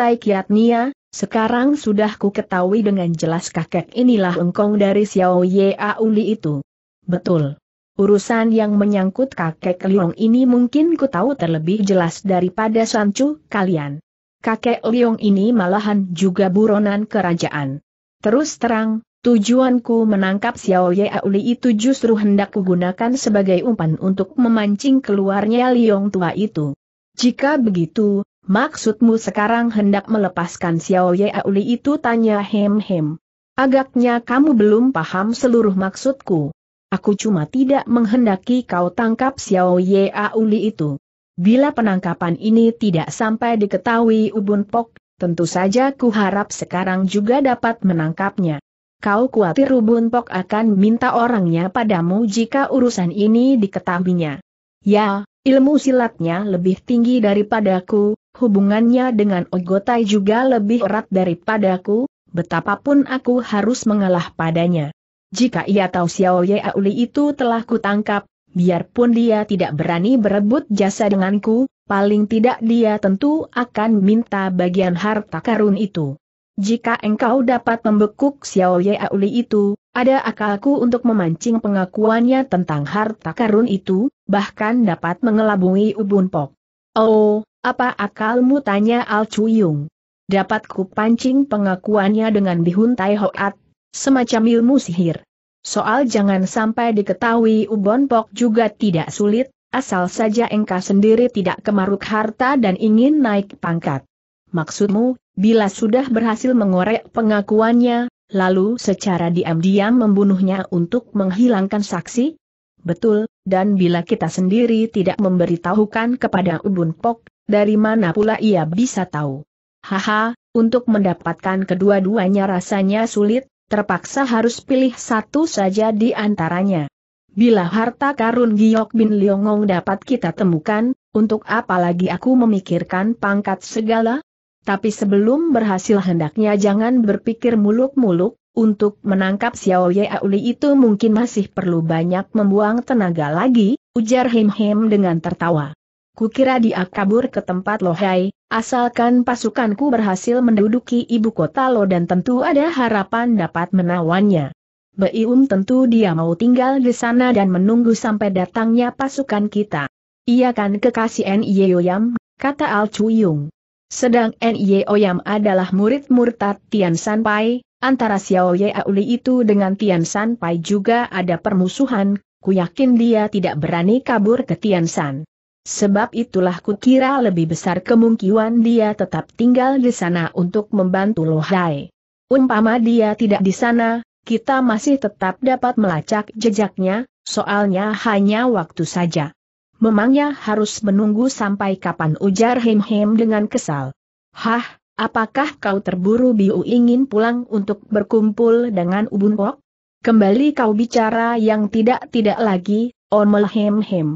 Nia, sekarang sudah ku ketahui dengan jelas kakek inilah engkong dari Xiao Ye Auli itu. Betul. Urusan yang menyangkut kakek Liong ini mungkin ku tahu terlebih jelas daripada Sancu kalian. Kakek Liong ini malahan juga buronan kerajaan. Terus terang, Tujuanku menangkap Xiao Ye Auli itu justru hendak kugunakan sebagai umpan untuk memancing keluarnya Liong tua itu. Jika begitu, maksudmu sekarang hendak melepaskan Xiao Ye Auli itu tanya Hem Hem. Agaknya kamu belum paham seluruh maksudku. Aku cuma tidak menghendaki kau tangkap Xiao Ye Auli itu. Bila penangkapan ini tidak sampai diketahui Ubun Pok, tentu saja ku harap sekarang juga dapat menangkapnya kau khawatir Rubun Pok akan minta orangnya padamu jika urusan ini diketahuinya. Ya, ilmu silatnya lebih tinggi daripadaku, hubungannya dengan Ogotai juga lebih erat daripadaku, betapapun aku harus mengalah padanya. Jika ia tahu Xiao Ye Auli itu telah kutangkap, biarpun dia tidak berani berebut jasa denganku, paling tidak dia tentu akan minta bagian harta karun itu. Jika engkau dapat membekuk Xiao Ye Auli itu, ada akalku untuk memancing pengakuannya tentang harta karun itu, bahkan dapat mengelabui Ubun Pok. Oh, apa akalmu tanya Al Chuyung? Dapat ku pancing pengakuannya dengan bihun Tai Hoat, semacam ilmu sihir. Soal jangan sampai diketahui Ubon Pok juga tidak sulit, asal saja engkau sendiri tidak kemaruk harta dan ingin naik pangkat. Maksudmu, bila sudah berhasil mengorek pengakuannya, lalu secara diam-diam membunuhnya untuk menghilangkan saksi? Betul, dan bila kita sendiri tidak memberitahukan kepada Ubun Pok, dari mana pula ia bisa tahu? Haha, untuk mendapatkan kedua-duanya rasanya sulit, terpaksa harus pilih satu saja di antaranya. Bila harta karun Giok Bin Liongong dapat kita temukan, untuk apa lagi aku memikirkan pangkat segala? Tapi sebelum berhasil hendaknya jangan berpikir muluk-muluk, untuk menangkap Xiao Ye Auli itu mungkin masih perlu banyak membuang tenaga lagi, ujar Him Him dengan tertawa. Kukira dia kabur ke tempat Lohai, asalkan pasukanku berhasil menduduki ibu kota Lo dan tentu ada harapan dapat menawannya. Beum tentu dia mau tinggal di sana dan menunggu sampai datangnya pasukan kita. Ia kan kekasih Nye Yoyam, kata Al Chuyung. Sedang N.Y.O. Yam adalah murid murtad Tian Sanpai, antara Xiao Ye Auli itu dengan Tian Sanpai juga ada permusuhan, ku yakin dia tidak berani kabur ke Tian San. Sebab itulah kukira lebih besar kemungkinan dia tetap tinggal di sana untuk membantu Lohai. Umpama dia tidak di sana, kita masih tetap dapat melacak jejaknya, soalnya hanya waktu saja. Memangnya harus menunggu sampai kapan ujar Hem Hem dengan kesal. Hah, apakah kau terburu Biu ingin pulang untuk berkumpul dengan Ubun Wok? Kembali kau bicara yang tidak-tidak lagi, Omel Hem Hem.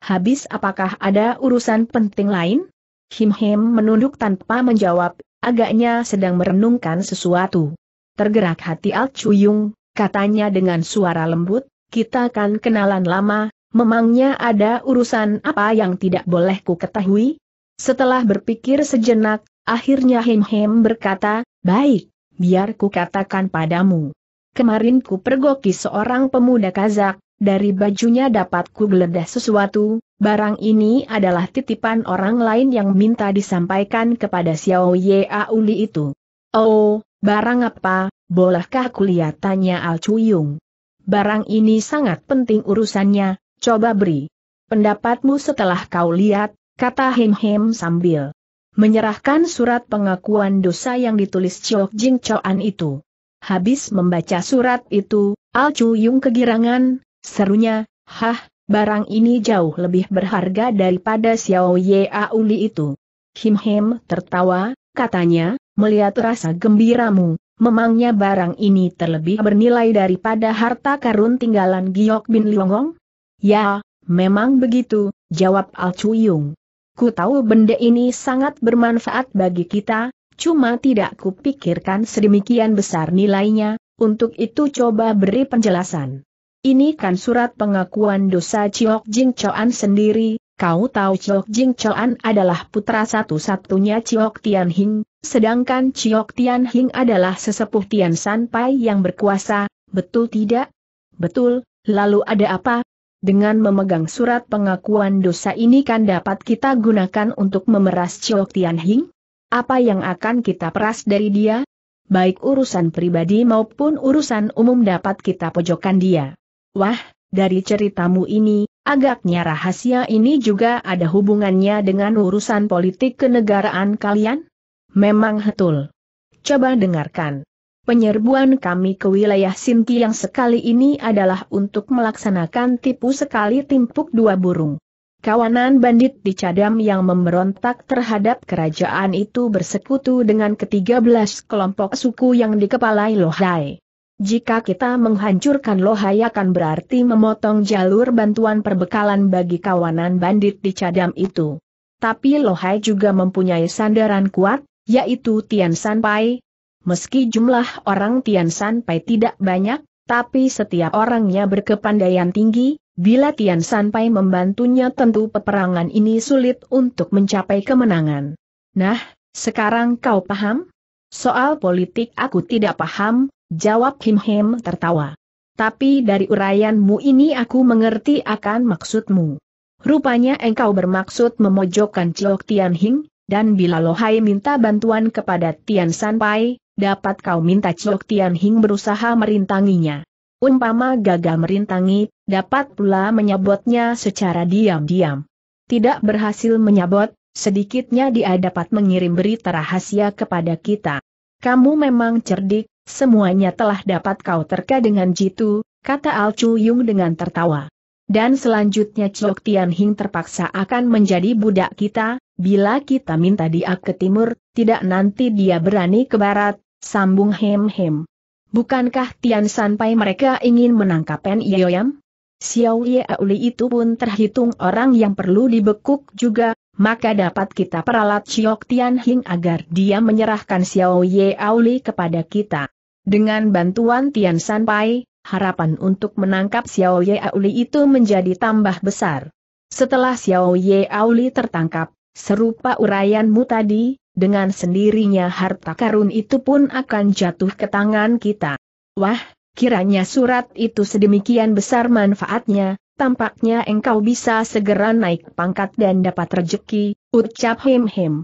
Habis apakah ada urusan penting lain? Hem Hem menunduk tanpa menjawab, agaknya sedang merenungkan sesuatu. Tergerak hati Al Chuyung, katanya dengan suara lembut, kita kan kenalan lama, Memangnya ada urusan apa yang tidak boleh ku ketahui? Setelah berpikir sejenak, akhirnya Hem Hem berkata, Baik, biar ku katakan padamu. Kemarin ku pergoki seorang pemuda Kazak, dari bajunya dapat ku geledah sesuatu, barang ini adalah titipan orang lain yang minta disampaikan kepada Xiao Ye Auli itu. Oh, barang apa, bolehkah ku lihat tanya Al Chuyung. Barang ini sangat penting urusannya, Coba beri pendapatmu setelah kau lihat, kata Hem Hem sambil menyerahkan surat pengakuan dosa yang ditulis Chiok Jing Choan itu. Habis membaca surat itu, Al Chu Yung kegirangan, serunya, hah, barang ini jauh lebih berharga daripada Xiao Ye Auli itu. Hem Hem tertawa, katanya, melihat rasa gembiramu, memangnya barang ini terlebih bernilai daripada harta karun tinggalan Giok Bin Liongong? Ya, memang begitu, jawab Al Chuyung. Ku tahu benda ini sangat bermanfaat bagi kita, cuma tidak kupikirkan sedemikian besar nilainya, untuk itu coba beri penjelasan. Ini kan surat pengakuan dosa Chiok Jing Choan sendiri, kau tahu Chiok Jing Choan adalah putra satu-satunya Chiok Tian Hing, sedangkan Chiok Tian Hing adalah sesepuh Tian San Pai yang berkuasa, betul tidak? Betul, lalu ada apa, dengan memegang surat pengakuan dosa ini kan dapat kita gunakan untuk memeras Chiok Tian Hing? Apa yang akan kita peras dari dia? Baik urusan pribadi maupun urusan umum dapat kita pojokkan dia. Wah, dari ceritamu ini, agaknya rahasia ini juga ada hubungannya dengan urusan politik kenegaraan kalian? Memang betul. Coba dengarkan. Penyerbuan kami ke wilayah Sinti yang sekali ini adalah untuk melaksanakan tipu sekali timpuk dua burung. Kawanan bandit di Cadam yang memberontak terhadap kerajaan itu bersekutu dengan ke-13 kelompok suku yang dikepalai Lohai. Jika kita menghancurkan Lohai akan berarti memotong jalur bantuan perbekalan bagi kawanan bandit di Cadam itu. Tapi Lohai juga mempunyai sandaran kuat, yaitu Tian Sanpai, Meski jumlah orang Tian San Pai tidak banyak, tapi setiap orangnya berkepandaian tinggi, bila Tian San Pai membantunya tentu peperangan ini sulit untuk mencapai kemenangan. Nah, sekarang kau paham? Soal politik aku tidak paham, jawab Kim Hem tertawa. Tapi dari uraianmu ini aku mengerti akan maksudmu. Rupanya engkau bermaksud memojokkan Ciok Tian Hing, dan bila Lohai minta bantuan kepada Tian San Pai, dapat kau minta Chok Tian Hing berusaha merintanginya. Umpama gagal merintangi, dapat pula menyabotnya secara diam-diam. Tidak berhasil menyabot, sedikitnya dia dapat mengirim berita rahasia kepada kita. Kamu memang cerdik, semuanya telah dapat kau terka dengan jitu, kata Al Chu Yung dengan tertawa. Dan selanjutnya Chok Tian Hing terpaksa akan menjadi budak kita, bila kita minta dia ke timur, tidak nanti dia berani ke barat, Sambung hem-hem. Bukankah Tian Sanpai mereka ingin menangkap Pen Yoyam? Xiao Ye Auli itu pun terhitung orang yang perlu dibekuk juga, maka dapat kita peralat Chiok Tian Hing agar dia menyerahkan Xiao Ye Auli kepada kita. Dengan bantuan Tian Sanpai, harapan untuk menangkap Xiao Ye Auli itu menjadi tambah besar. Setelah Xiao Ye Auli tertangkap, serupa uraianmu tadi, dengan sendirinya harta karun itu pun akan jatuh ke tangan kita. Wah, kiranya surat itu sedemikian besar manfaatnya, tampaknya engkau bisa segera naik pangkat dan dapat rejeki, ucap Hem Hem.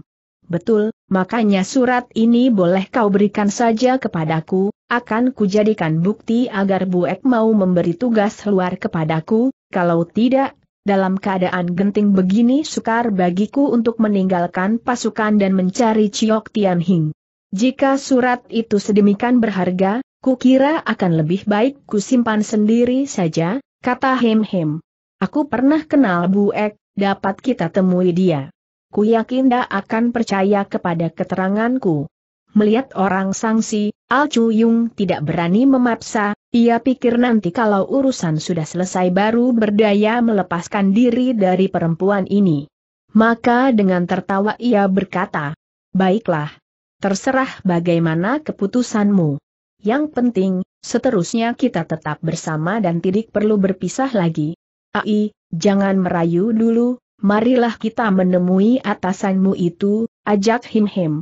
Betul, makanya surat ini boleh kau berikan saja kepadaku, akan kujadikan bukti agar Bu Ek mau memberi tugas luar kepadaku, kalau tidak, dalam keadaan genting begini sukar bagiku untuk meninggalkan pasukan dan mencari Ciok Tian Jika surat itu sedemikian berharga, kukira akan lebih baik kusimpan sendiri saja, kata Hem Hem. Aku pernah kenal Bu Ek, dapat kita temui dia. Ku yakin dia akan percaya kepada keteranganku. Melihat orang sangsi, Al Chu tidak berani memaksa, ia pikir nanti kalau urusan sudah selesai baru berdaya melepaskan diri dari perempuan ini. Maka dengan tertawa ia berkata, Baiklah. Terserah bagaimana keputusanmu. Yang penting, seterusnya kita tetap bersama dan tidak perlu berpisah lagi. Ai, jangan merayu dulu, marilah kita menemui atasanmu itu, ajak Him Him.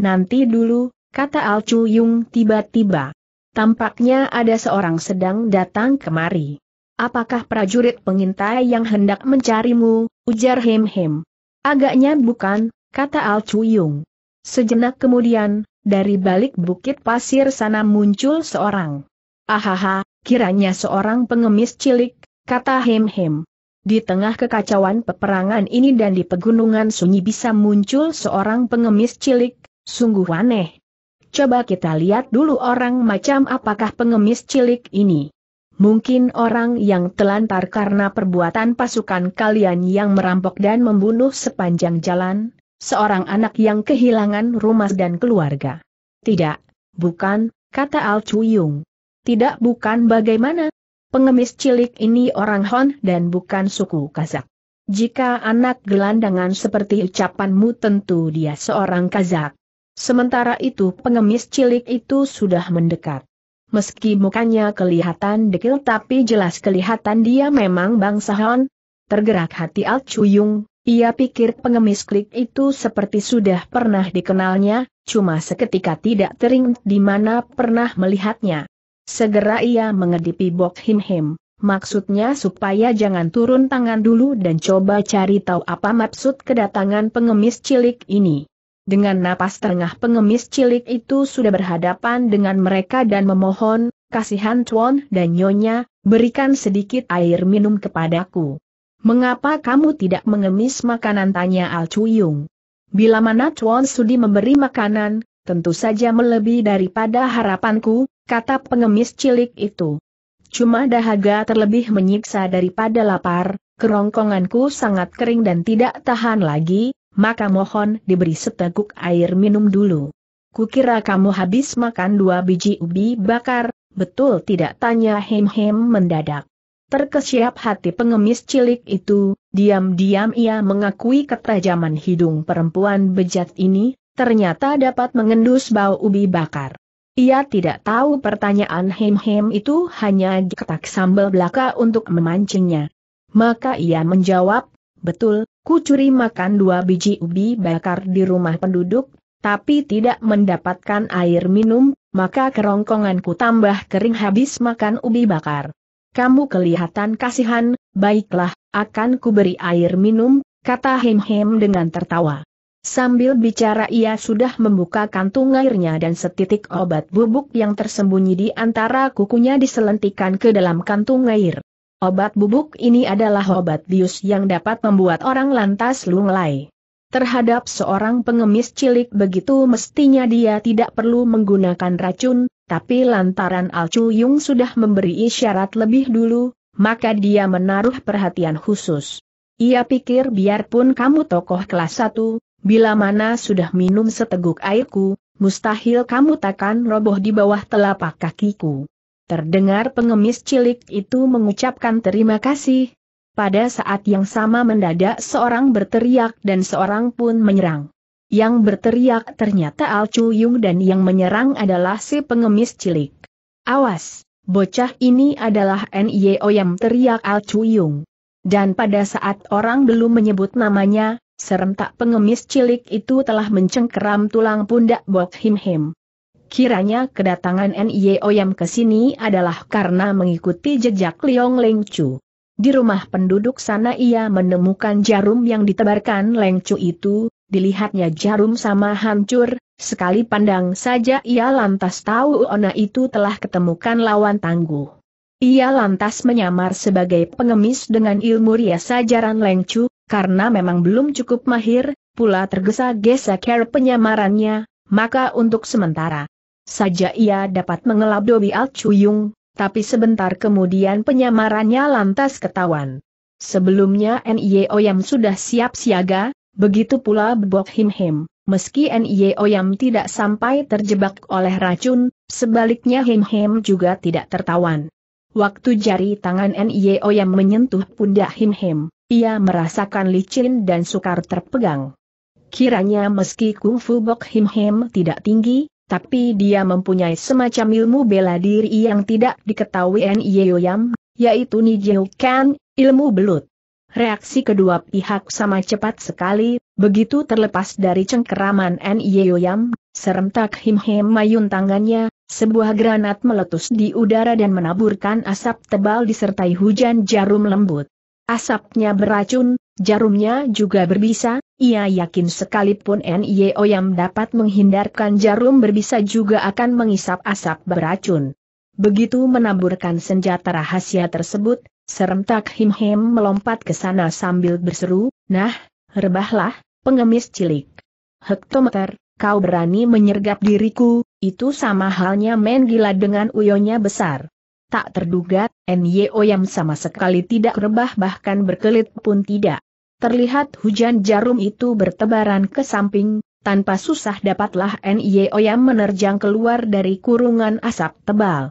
Nanti dulu, kata Al Chu tiba-tiba. Tampaknya ada seorang sedang datang kemari. Apakah prajurit pengintai yang hendak mencarimu, ujar Hem Hem. Agaknya bukan, kata Al Chu Sejenak kemudian, dari balik bukit pasir sana muncul seorang. Ahaha, kiranya seorang pengemis cilik, kata Hem Hem. Di tengah kekacauan peperangan ini dan di pegunungan sunyi bisa muncul seorang pengemis cilik, Sungguh aneh. Coba kita lihat dulu orang macam apakah pengemis cilik ini. Mungkin orang yang telantar karena perbuatan pasukan kalian yang merampok dan membunuh sepanjang jalan, seorang anak yang kehilangan rumah dan keluarga. Tidak, bukan, kata Al Chuyung. Tidak bukan bagaimana. Pengemis cilik ini orang Hon dan bukan suku Kazak. Jika anak gelandangan seperti ucapanmu tentu dia seorang Kazak. Sementara itu pengemis cilik itu sudah mendekat. Meski mukanya kelihatan dekil tapi jelas kelihatan dia memang bangsawan. Tergerak hati Al Chuyung, ia pikir pengemis klik itu seperti sudah pernah dikenalnya, cuma seketika tidak tering di mana pernah melihatnya. Segera ia mengedipi Bok Him Him, maksudnya supaya jangan turun tangan dulu dan coba cari tahu apa maksud kedatangan pengemis cilik ini dengan napas tengah pengemis cilik itu sudah berhadapan dengan mereka dan memohon, kasihan Tuan dan Nyonya, berikan sedikit air minum kepadaku. Mengapa kamu tidak mengemis makanan tanya Al Chuyung? Bila mana Tuan Sudi memberi makanan, tentu saja melebihi daripada harapanku, kata pengemis cilik itu. Cuma dahaga terlebih menyiksa daripada lapar, kerongkonganku sangat kering dan tidak tahan lagi, maka mohon diberi seteguk air minum dulu. Kukira kamu habis makan dua biji ubi bakar, betul tidak tanya Hem-Hem mendadak. Terkesiap hati pengemis cilik itu, diam-diam ia mengakui ketajaman hidung perempuan bejat ini, ternyata dapat mengendus bau ubi bakar. Ia tidak tahu pertanyaan Hem-Hem itu hanya ketak sambal belaka untuk memancingnya. Maka ia menjawab, betul, Aku curi makan dua biji ubi bakar di rumah penduduk, tapi tidak mendapatkan air minum, maka kerongkonganku tambah kering habis makan ubi bakar. Kamu kelihatan kasihan, baiklah, akan kuberi air minum, kata Hem Hem dengan tertawa. Sambil bicara ia sudah membuka kantung airnya dan setitik obat bubuk yang tersembunyi di antara kukunya diselentikan ke dalam kantung air. Obat bubuk ini adalah obat bius yang dapat membuat orang lantas lunglai. Terhadap seorang pengemis cilik begitu mestinya dia tidak perlu menggunakan racun, tapi lantaran Chu Yung sudah memberi isyarat lebih dulu, maka dia menaruh perhatian khusus. Ia pikir biarpun kamu tokoh kelas satu, bila mana sudah minum seteguk airku, mustahil kamu takkan roboh di bawah telapak kakiku. Terdengar pengemis cilik itu mengucapkan terima kasih. Pada saat yang sama mendadak seorang berteriak dan seorang pun menyerang. Yang berteriak ternyata Al Chuyung dan yang menyerang adalah si pengemis cilik. Awas, bocah ini adalah N.I.O. yang teriak Al Chuyung. Dan pada saat orang belum menyebut namanya, serentak pengemis cilik itu telah mencengkeram tulang pundak Bok Him Him. Kiranya kedatangan NIO e Yam ke sini adalah karena mengikuti jejak Liong Leng Chu. Di rumah penduduk sana ia menemukan jarum yang ditebarkan Leng Chu itu, dilihatnya jarum sama hancur, sekali pandang saja ia lantas tahu Ona itu telah ketemukan lawan tangguh. Ia lantas menyamar sebagai pengemis dengan ilmu riasa jaran Leng Chu, karena memang belum cukup mahir, pula tergesa-gesa care penyamarannya, maka untuk sementara, saja ia dapat mengelab Dobi Al Chuyung, tapi sebentar kemudian penyamarannya lantas ketahuan. Sebelumnya Nio Oyam sudah siap siaga, begitu pula Bebok Him Him. Meski Nio Oyam tidak sampai terjebak oleh racun, sebaliknya Him Him juga tidak tertawan. Waktu jari tangan Nio Oyam menyentuh pundak Him Him, ia merasakan licin dan sukar terpegang. Kiranya meski kungfu Bok Him Him tidak tinggi, tapi dia mempunyai semacam ilmu bela diri yang tidak diketahui Yam, yaitu Nijiu Kan, ilmu belut. Reaksi kedua pihak sama cepat sekali, begitu terlepas dari cengkeraman Yam, serentak Him-Him mayun tangannya, sebuah granat meletus di udara dan menaburkan asap tebal disertai hujan jarum lembut. Asapnya beracun, Jarumnya juga berbisa, ia yakin sekalipun N.Y. Oyam dapat menghindarkan jarum berbisa juga akan mengisap asap beracun. Begitu menaburkan senjata rahasia tersebut, serentak Him Him melompat ke sana sambil berseru, Nah, rebahlah, pengemis cilik. Hektometer, kau berani menyergap diriku, itu sama halnya main gila dengan uyonya besar. Tak terduga, Nyo yang sama sekali tidak rebah bahkan berkelit pun tidak. Terlihat hujan jarum itu bertebaran ke samping, tanpa susah dapatlah N.I.O. menerjang keluar dari kurungan asap tebal.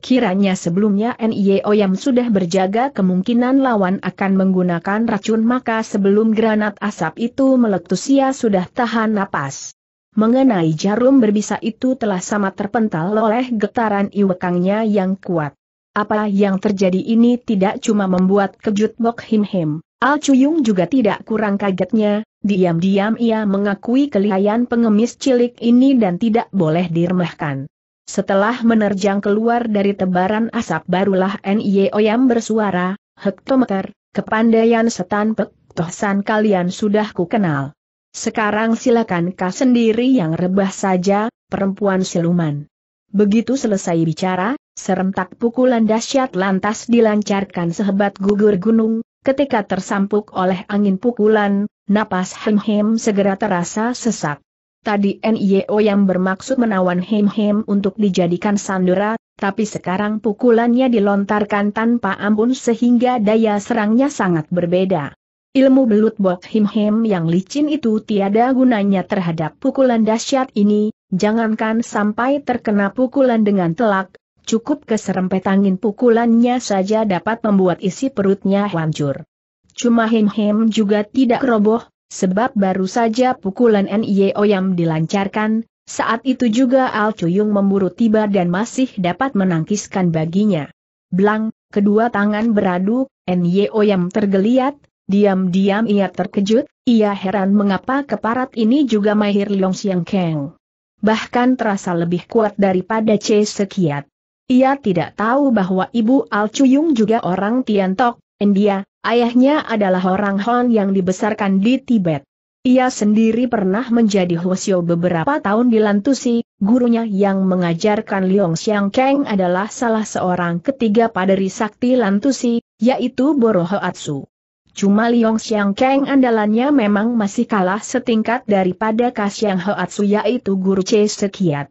Kiranya sebelumnya N.I.O. Oyam sudah berjaga kemungkinan lawan akan menggunakan racun maka sebelum granat asap itu meletus ia sudah tahan napas. Mengenai jarum berbisa itu telah sama terpental oleh getaran iwekangnya yang kuat. Apa yang terjadi ini tidak cuma membuat kejut Bok Him Him Al Chuyung juga tidak kurang kagetnya, diam-diam ia mengakui kelihayan pengemis cilik ini dan tidak boleh diremehkan. Setelah menerjang keluar dari tebaran asap barulah N.Y. Oyam bersuara, Hektometer, kepandaian setan Pek Tohsan kalian sudah kukenal. Sekarang silakan kau sendiri yang rebah saja, perempuan siluman. Begitu selesai bicara, serentak pukulan dahsyat lantas dilancarkan sehebat gugur gunung, ketika tersampuk oleh angin pukulan, napas Hem Hem segera terasa sesak. Tadi NIO yang bermaksud menawan Hem Hem untuk dijadikan sandera, tapi sekarang pukulannya dilontarkan tanpa ampun sehingga daya serangnya sangat berbeda. Ilmu belut bot Hem Hem yang licin itu tiada gunanya terhadap pukulan dahsyat ini, jangankan sampai terkena pukulan dengan telak, Cukup keserempet angin pukulannya saja dapat membuat isi perutnya hancur. Cuma Hem Hem juga tidak roboh, sebab baru saja pukulan N.I.O. yang dilancarkan, saat itu juga Al Chuyung memburu tiba dan masih dapat menangkiskan baginya. Blang, kedua tangan beradu, Nye yang tergeliat, diam-diam ia terkejut, ia heran mengapa keparat ini juga mahir Leong Siang Keng. Bahkan terasa lebih kuat daripada C Sekiat. Ia tidak tahu bahwa ibu Al Chuyung juga orang Tiantok, India, ayahnya adalah orang Hon yang dibesarkan di Tibet. Ia sendiri pernah menjadi Hwasyo beberapa tahun di Lantusi, gurunya yang mengajarkan Liong Xiang Kang adalah salah seorang ketiga paderi sakti Lantusi, yaitu Boroho Atsu. Cuma Liong Xiang Kang andalannya memang masih kalah setingkat daripada Kasiang Hoatsu yaitu guru Che Sekiat.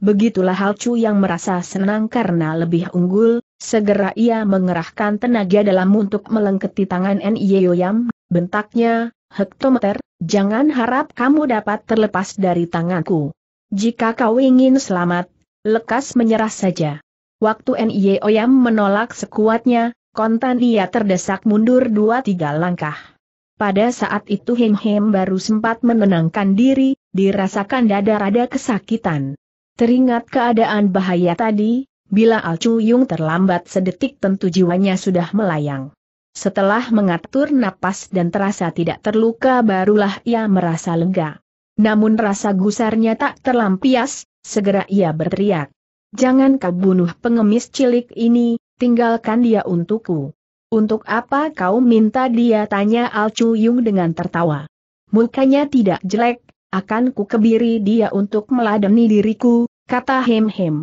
Begitulah hal Chu yang merasa senang karena lebih unggul, segera ia mengerahkan tenaga dalam untuk melengketi tangan N.I.O.Yam, bentaknya, hektometer, jangan harap kamu dapat terlepas dari tanganku. Jika kau ingin selamat, lekas menyerah saja. Waktu N.I.O.Yam menolak sekuatnya, kontan ia terdesak mundur dua-tiga langkah. Pada saat itu Hem Hem baru sempat menenangkan diri, dirasakan dada rada kesakitan. Teringat keadaan bahaya tadi, bila Al Yung terlambat sedetik tentu jiwanya sudah melayang. Setelah mengatur napas dan terasa tidak terluka barulah ia merasa lega. Namun rasa gusarnya tak terlampias, segera ia berteriak. Jangan kau bunuh pengemis cilik ini, tinggalkan dia untukku. Untuk apa kau minta dia tanya Al Yung dengan tertawa. Mukanya tidak jelek, akan ku kebiri dia untuk meladeni diriku, kata Hem Hem.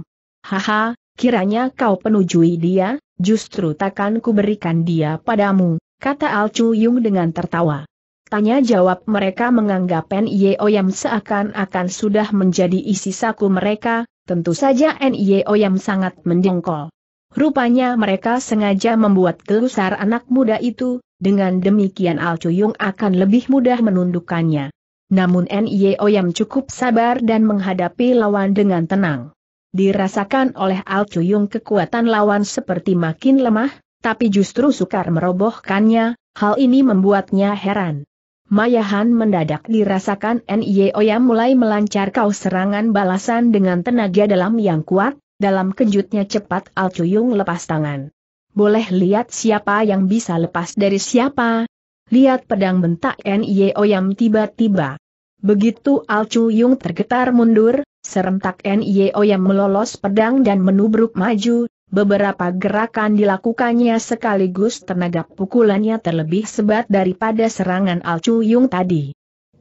Haha, kiranya kau penujui dia, justru takkan kuberikan dia padamu, kata Al Chu Yung dengan tertawa. Tanya jawab mereka menganggap Oyam seakan-akan sudah menjadi isi saku mereka, tentu saja Oyam sangat mendengkol. Rupanya mereka sengaja membuat gelusar anak muda itu, dengan demikian Al Chu Yung akan lebih mudah menundukkannya. Namun N.I.O. E cukup sabar dan menghadapi lawan dengan tenang. Dirasakan oleh Al Chuyung kekuatan lawan seperti makin lemah, tapi justru sukar merobohkannya, hal ini membuatnya heran. Mayahan mendadak dirasakan N.I.O. E mulai melancar kau serangan balasan dengan tenaga dalam yang kuat, dalam kejutnya cepat Al Chuyung lepas tangan. Boleh lihat siapa yang bisa lepas dari siapa, Lihat pedang bentak Nio yang tiba-tiba. Begitu Al Chu tergetar mundur, serentak Nio yang melolos pedang dan menubruk maju, beberapa gerakan dilakukannya sekaligus tenaga pukulannya terlebih sebat daripada serangan Al Chu tadi.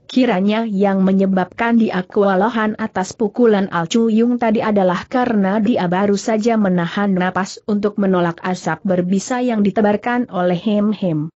Kiranya yang menyebabkan dia kewalahan atas pukulan Al Chu tadi adalah karena dia baru saja menahan napas untuk menolak asap berbisa yang ditebarkan oleh Hem Hem.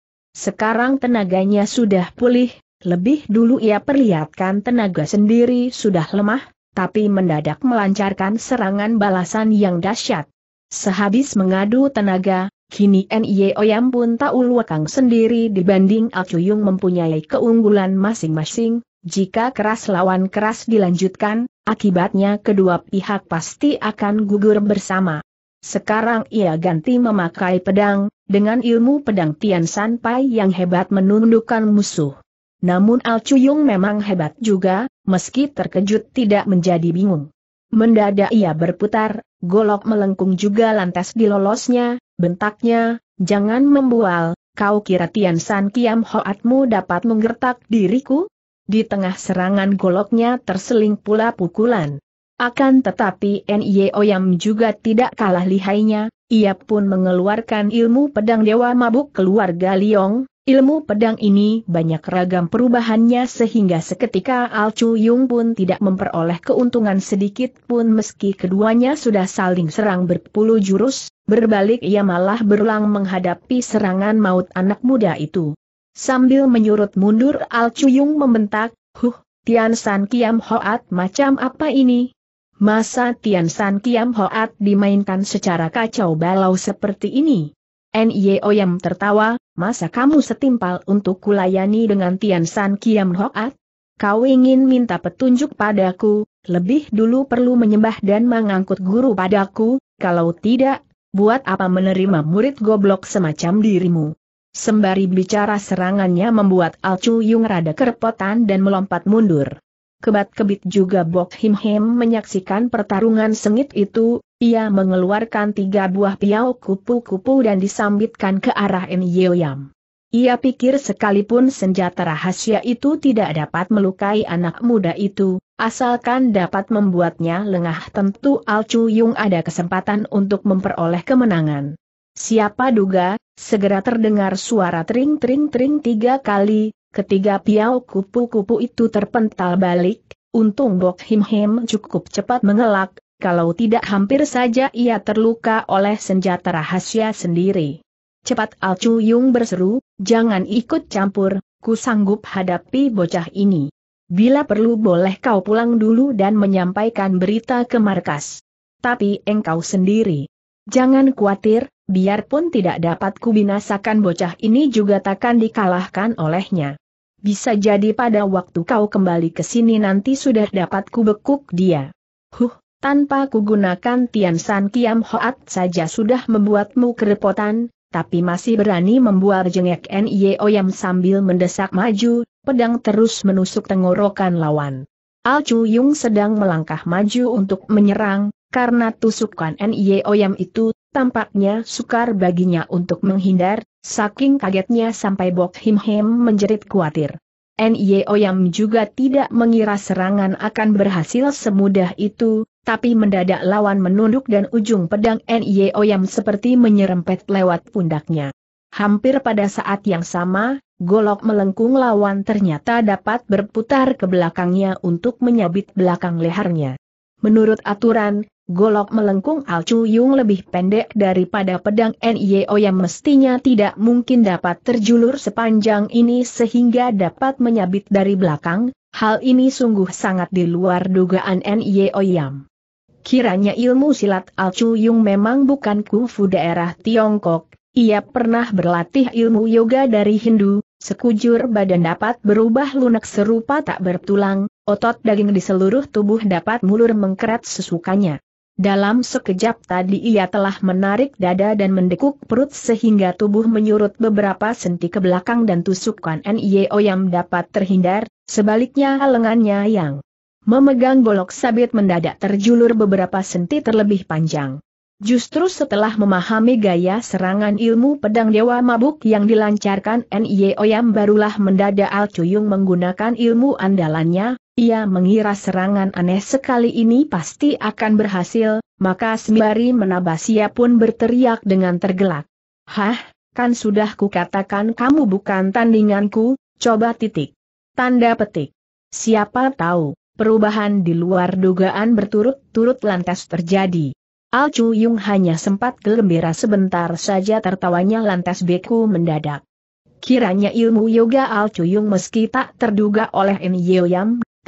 Sekarang tenaganya sudah pulih, lebih dulu ia perlihatkan tenaga sendiri sudah lemah, tapi mendadak melancarkan serangan balasan yang dahsyat. Sehabis mengadu tenaga, kini Nye Oyam pun tahu Luakang sendiri dibanding Acuyung mempunyai keunggulan masing-masing, jika keras lawan keras dilanjutkan, akibatnya kedua pihak pasti akan gugur bersama. Sekarang ia ganti memakai pedang, dengan ilmu pedang Tian Sanpai yang hebat menundukkan musuh. Namun Al Chuyung memang hebat juga, meski terkejut tidak menjadi bingung. Mendadak ia berputar, golok melengkung juga lantas dilolosnya, bentaknya, jangan membual, kau kira Tian San Kiam Hoatmu dapat menggertak diriku? Di tengah serangan goloknya terseling pula pukulan. Akan tetapi N.Y.O. yang juga tidak kalah lihainya, ia pun mengeluarkan ilmu pedang Dewa Mabuk keluarga Liong. Ilmu pedang ini banyak ragam perubahannya sehingga seketika Al Chu Yung pun tidak memperoleh keuntungan sedikit pun meski keduanya sudah saling serang berpuluh jurus, berbalik ia malah berulang menghadapi serangan maut anak muda itu. Sambil menyurut mundur Al Chu Yung membentak, Huh, Tian San Kiam Hoat macam apa ini? Masa Tian San Kiam Hoat dimainkan secara kacau balau seperti ini? N.I.O. yang tertawa, masa kamu setimpal untuk kulayani dengan Tian San Kiam Hoat? Kau ingin minta petunjuk padaku, lebih dulu perlu menyembah dan mengangkut guru padaku, kalau tidak, buat apa menerima murid goblok semacam dirimu? Sembari bicara serangannya membuat Alcu Yung rada kerepotan dan melompat mundur. Kebat-kebit juga Bok Him Him menyaksikan pertarungan sengit itu, ia mengeluarkan tiga buah piau kupu-kupu dan disambitkan ke arah N Yeoyam. Ia pikir sekalipun senjata rahasia itu tidak dapat melukai anak muda itu, asalkan dapat membuatnya lengah tentu Al Chu Yung ada kesempatan untuk memperoleh kemenangan. Siapa duga, segera terdengar suara tring tring tring tiga kali, Ketiga piau kupu-kupu itu terpental balik, untung Bok Him Him cukup cepat mengelak, kalau tidak hampir saja ia terluka oleh senjata rahasia sendiri. Cepat Al Chu Yung berseru, jangan ikut campur, ku sanggup hadapi bocah ini. Bila perlu boleh kau pulang dulu dan menyampaikan berita ke markas. Tapi engkau sendiri. Jangan khawatir, biarpun tidak dapat kubinasakan bocah ini juga takkan dikalahkan olehnya. Bisa jadi pada waktu kau kembali ke sini nanti sudah dapat kubekuk dia. Huh, tanpa kugunakan Tian San Kiam Hoat saja sudah membuatmu kerepotan, tapi masih berani membuat jengek N.I.O. Yam sambil mendesak maju, pedang terus menusuk tenggorokan lawan. Al Chu Yung sedang melangkah maju untuk menyerang, karena tusukan N.I.O. Yam itu, tampaknya sukar baginya untuk menghindar, Saking kagetnya sampai Bok Him Hem menjerit khawatir. Nye Oyam juga tidak mengira serangan akan berhasil semudah itu, tapi mendadak lawan menunduk dan ujung pedang Nye Oyam seperti menyerempet lewat pundaknya. Hampir pada saat yang sama, golok melengkung lawan ternyata dapat berputar ke belakangnya untuk menyabit belakang lehernya. Menurut aturan, golok melengkung Al Chu lebih pendek daripada pedang NIO yang mestinya tidak mungkin dapat terjulur sepanjang ini sehingga dapat menyabit dari belakang, hal ini sungguh sangat di luar dugaan NIO Yam. Kiranya ilmu silat Al Chu memang bukan kungfu daerah Tiongkok, ia pernah berlatih ilmu yoga dari Hindu, sekujur badan dapat berubah lunak serupa tak bertulang, otot daging di seluruh tubuh dapat mulur mengkeret sesukanya. Dalam sekejap tadi ia telah menarik dada dan mendekuk perut sehingga tubuh menyurut beberapa senti ke belakang dan tusukan NIO yang dapat terhindar, sebaliknya lengannya yang memegang golok sabit mendadak terjulur beberapa senti terlebih panjang. Justru setelah memahami gaya serangan ilmu pedang dewa mabuk yang dilancarkan NIO yang barulah mendadak Al Cuyung menggunakan ilmu andalannya, ia mengira serangan aneh sekali ini pasti akan berhasil, maka sembari ia pun berteriak dengan tergelak. Hah, kan sudah kukatakan kamu bukan tandinganku, coba titik. Tanda petik. Siapa tahu, perubahan di luar dugaan berturut-turut lantas terjadi. Al Chu Yung hanya sempat gembira sebentar saja tertawanya lantas beku mendadak. Kiranya ilmu yoga Al Chu Yung meski tak terduga oleh N Yeo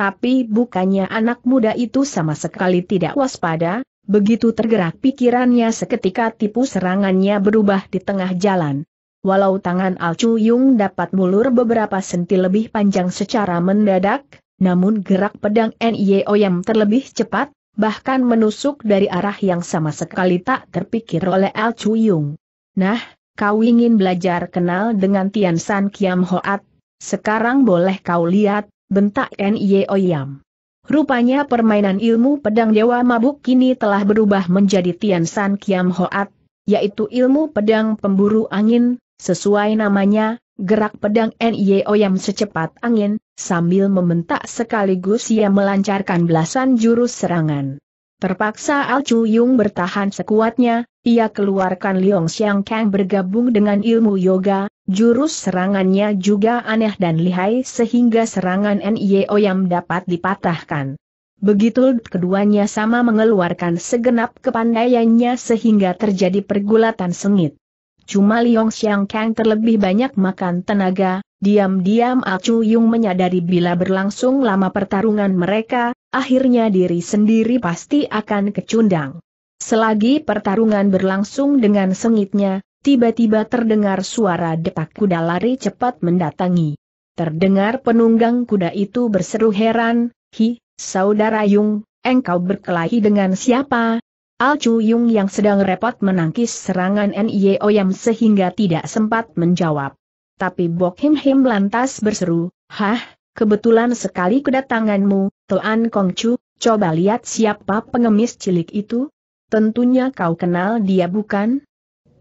tapi bukannya anak muda itu sama sekali tidak waspada, begitu tergerak pikirannya seketika tipu serangannya berubah di tengah jalan. Walau tangan Al Chu Yung dapat mulur beberapa senti lebih panjang secara mendadak, namun gerak pedang N.Y.O. yang terlebih cepat, bahkan menusuk dari arah yang sama sekali tak terpikir oleh Al Chu Yung. Nah, kau ingin belajar kenal dengan Tian San Kiam Hoat, sekarang boleh kau lihat, bentak N.I.E. Oyam. Rupanya permainan ilmu pedang Dewa Mabuk kini telah berubah menjadi Tian San Kiam Hoat, yaitu ilmu pedang pemburu angin, sesuai namanya, gerak pedang N.I.E. Oyam secepat angin, sambil membentak sekaligus ia melancarkan belasan jurus serangan. Terpaksa Al Chu Yung bertahan sekuatnya, ia keluarkan Liong Xiang Kang bergabung dengan ilmu yoga, jurus serangannya juga aneh dan lihai sehingga serangan N.I.O. yang dapat dipatahkan. Begitu keduanya sama mengeluarkan segenap kepandaiannya sehingga terjadi pergulatan sengit. Cuma Liong Xiang Kang terlebih banyak makan tenaga, diam-diam Acu ah Yung menyadari bila berlangsung lama pertarungan mereka, akhirnya diri sendiri pasti akan kecundang. Selagi pertarungan berlangsung dengan sengitnya, tiba-tiba terdengar suara detak kuda lari cepat mendatangi. Terdengar penunggang kuda itu berseru heran, Hi, saudara Yung, engkau berkelahi dengan siapa? Al Chu Yung yang sedang repot menangkis serangan N.I.O. E Yam sehingga tidak sempat menjawab. Tapi Bok Him Him lantas berseru, Hah, kebetulan sekali kedatanganmu, Toan Kong Chu, coba lihat siapa pengemis cilik itu, Tentunya kau kenal dia bukan?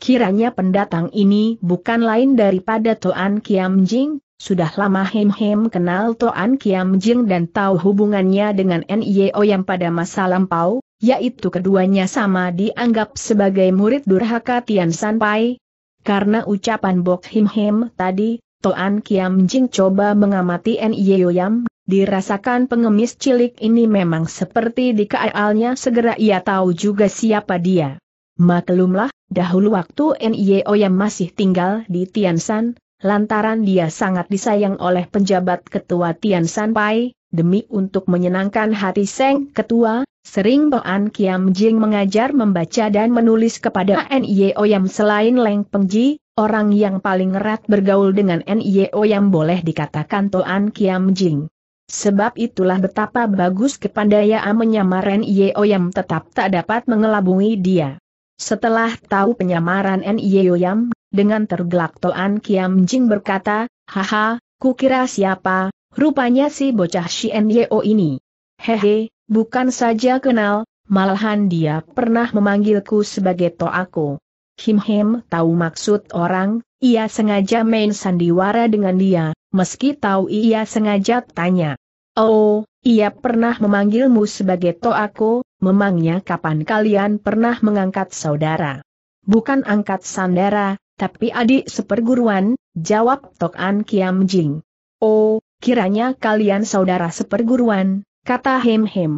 Kiranya pendatang ini bukan lain daripada Toan Kiam Jing, sudah lama Hem-Hem kenal Toan Kiam Jing dan tahu hubungannya dengan NIO yang pada masa lampau, yaitu keduanya sama dianggap sebagai murid durhaka Tian San Pai. Karena ucapan Bok him him tadi, Toan Kiam Jing coba mengamati NIO yang. Dirasakan pengemis cilik ini memang seperti di kealnya segera ia tahu juga siapa dia. Maklumlah, dahulu waktu NIO yang masih tinggal di Tiansan, lantaran dia sangat disayang oleh penjabat ketua Tiansan Pai, demi untuk menyenangkan hati Seng Ketua, sering Boan Kiam Jing mengajar membaca dan menulis kepada NIO yang selain Leng Pengji, orang yang paling erat bergaul dengan NIO yang boleh dikatakan Toan Kiam Jing. Sebab itulah betapa bagus kepandaian menyamaran Yeoyam tetap tak dapat mengelabui dia. Setelah tahu penyamaran Yeoyam, dengan tergelak Toan Kiam Jing berkata, Haha, kukira siapa, rupanya si bocah Shien Yeo ini. Hehe, bukan saja kenal, malahan dia pernah memanggilku sebagai Toako. Him Him tahu maksud orang, ia sengaja main sandiwara dengan dia, meski tahu ia sengaja tanya. Oh, ia pernah memanggilmu sebagai toako, memangnya kapan kalian pernah mengangkat saudara? Bukan angkat sandara, tapi adik seperguruan, jawab Tok An Kiam Jing. Oh, kiranya kalian saudara seperguruan, kata Hem Hem.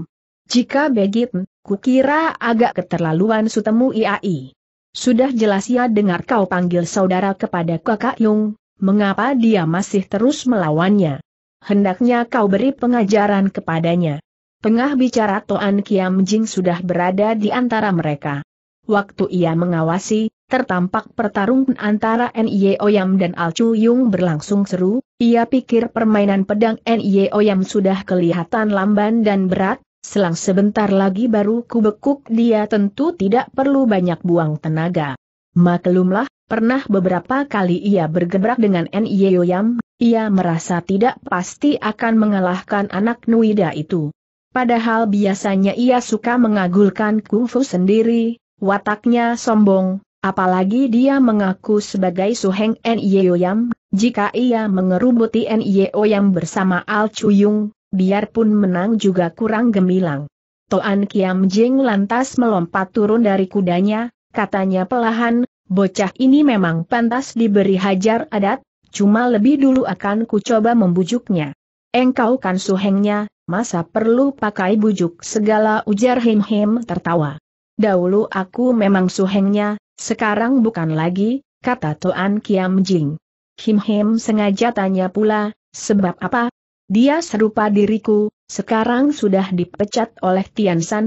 Jika begitu, kukira agak keterlaluan sutemu iai. Sudah jelas ia dengar kau panggil saudara kepada kakak Yung, Mengapa dia masih terus melawannya? Hendaknya kau beri pengajaran kepadanya. Tengah bicara Toan Kiam Jing sudah berada di antara mereka. Waktu ia mengawasi, tertampak pertarungan antara Nie Oyam dan Al Chu Yung berlangsung seru, ia pikir permainan pedang Nie Oyam sudah kelihatan lamban dan berat, selang sebentar lagi baru kubekuk dia tentu tidak perlu banyak buang tenaga. Maklumlah, pernah beberapa kali ia bergebrak dengan Yoyam, ia merasa tidak pasti akan mengalahkan anak Nuida itu. Padahal biasanya ia suka mengagulkan kungfu sendiri, wataknya sombong, apalagi dia mengaku sebagai Suheng Yoyam, jika ia mengerubuti Yoyam bersama Al Chuyung, biarpun menang juga kurang gemilang. Toan Kiam Jing lantas melompat turun dari kudanya, katanya pelahan, bocah ini memang pantas diberi hajar adat, cuma lebih dulu akan kucoba membujuknya. Engkau kan suhengnya, masa perlu pakai bujuk segala ujar Him Him tertawa. Dahulu aku memang suhengnya, sekarang bukan lagi, kata Toan Kiam Jing. Him Him sengaja tanya pula, sebab apa? Dia serupa diriku, sekarang sudah dipecat oleh Tian San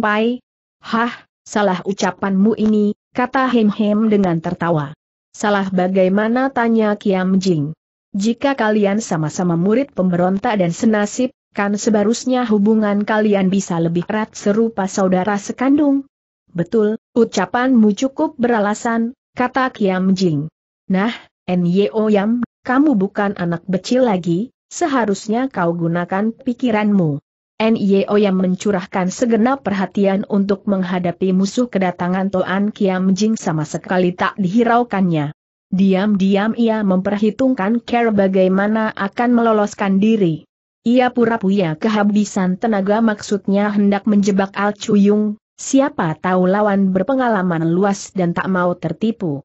Hah, salah ucapanmu ini, kata Hem Hem dengan tertawa. Salah bagaimana tanya Kiam Jing. Jika kalian sama-sama murid pemberontak dan senasib, kan sebarusnya hubungan kalian bisa lebih erat serupa saudara sekandung. Betul, ucapanmu cukup beralasan, kata Kiam Jing. Nah, Nyo Yam, kamu bukan anak kecil lagi, seharusnya kau gunakan pikiranmu. NIO yang mencurahkan segenap perhatian untuk menghadapi musuh kedatangan Toan Kiam Jing sama sekali tak dihiraukannya. Diam-diam ia memperhitungkan care bagaimana akan meloloskan diri. Ia pura-pura kehabisan tenaga maksudnya hendak menjebak Al Chuyung, siapa tahu lawan berpengalaman luas dan tak mau tertipu.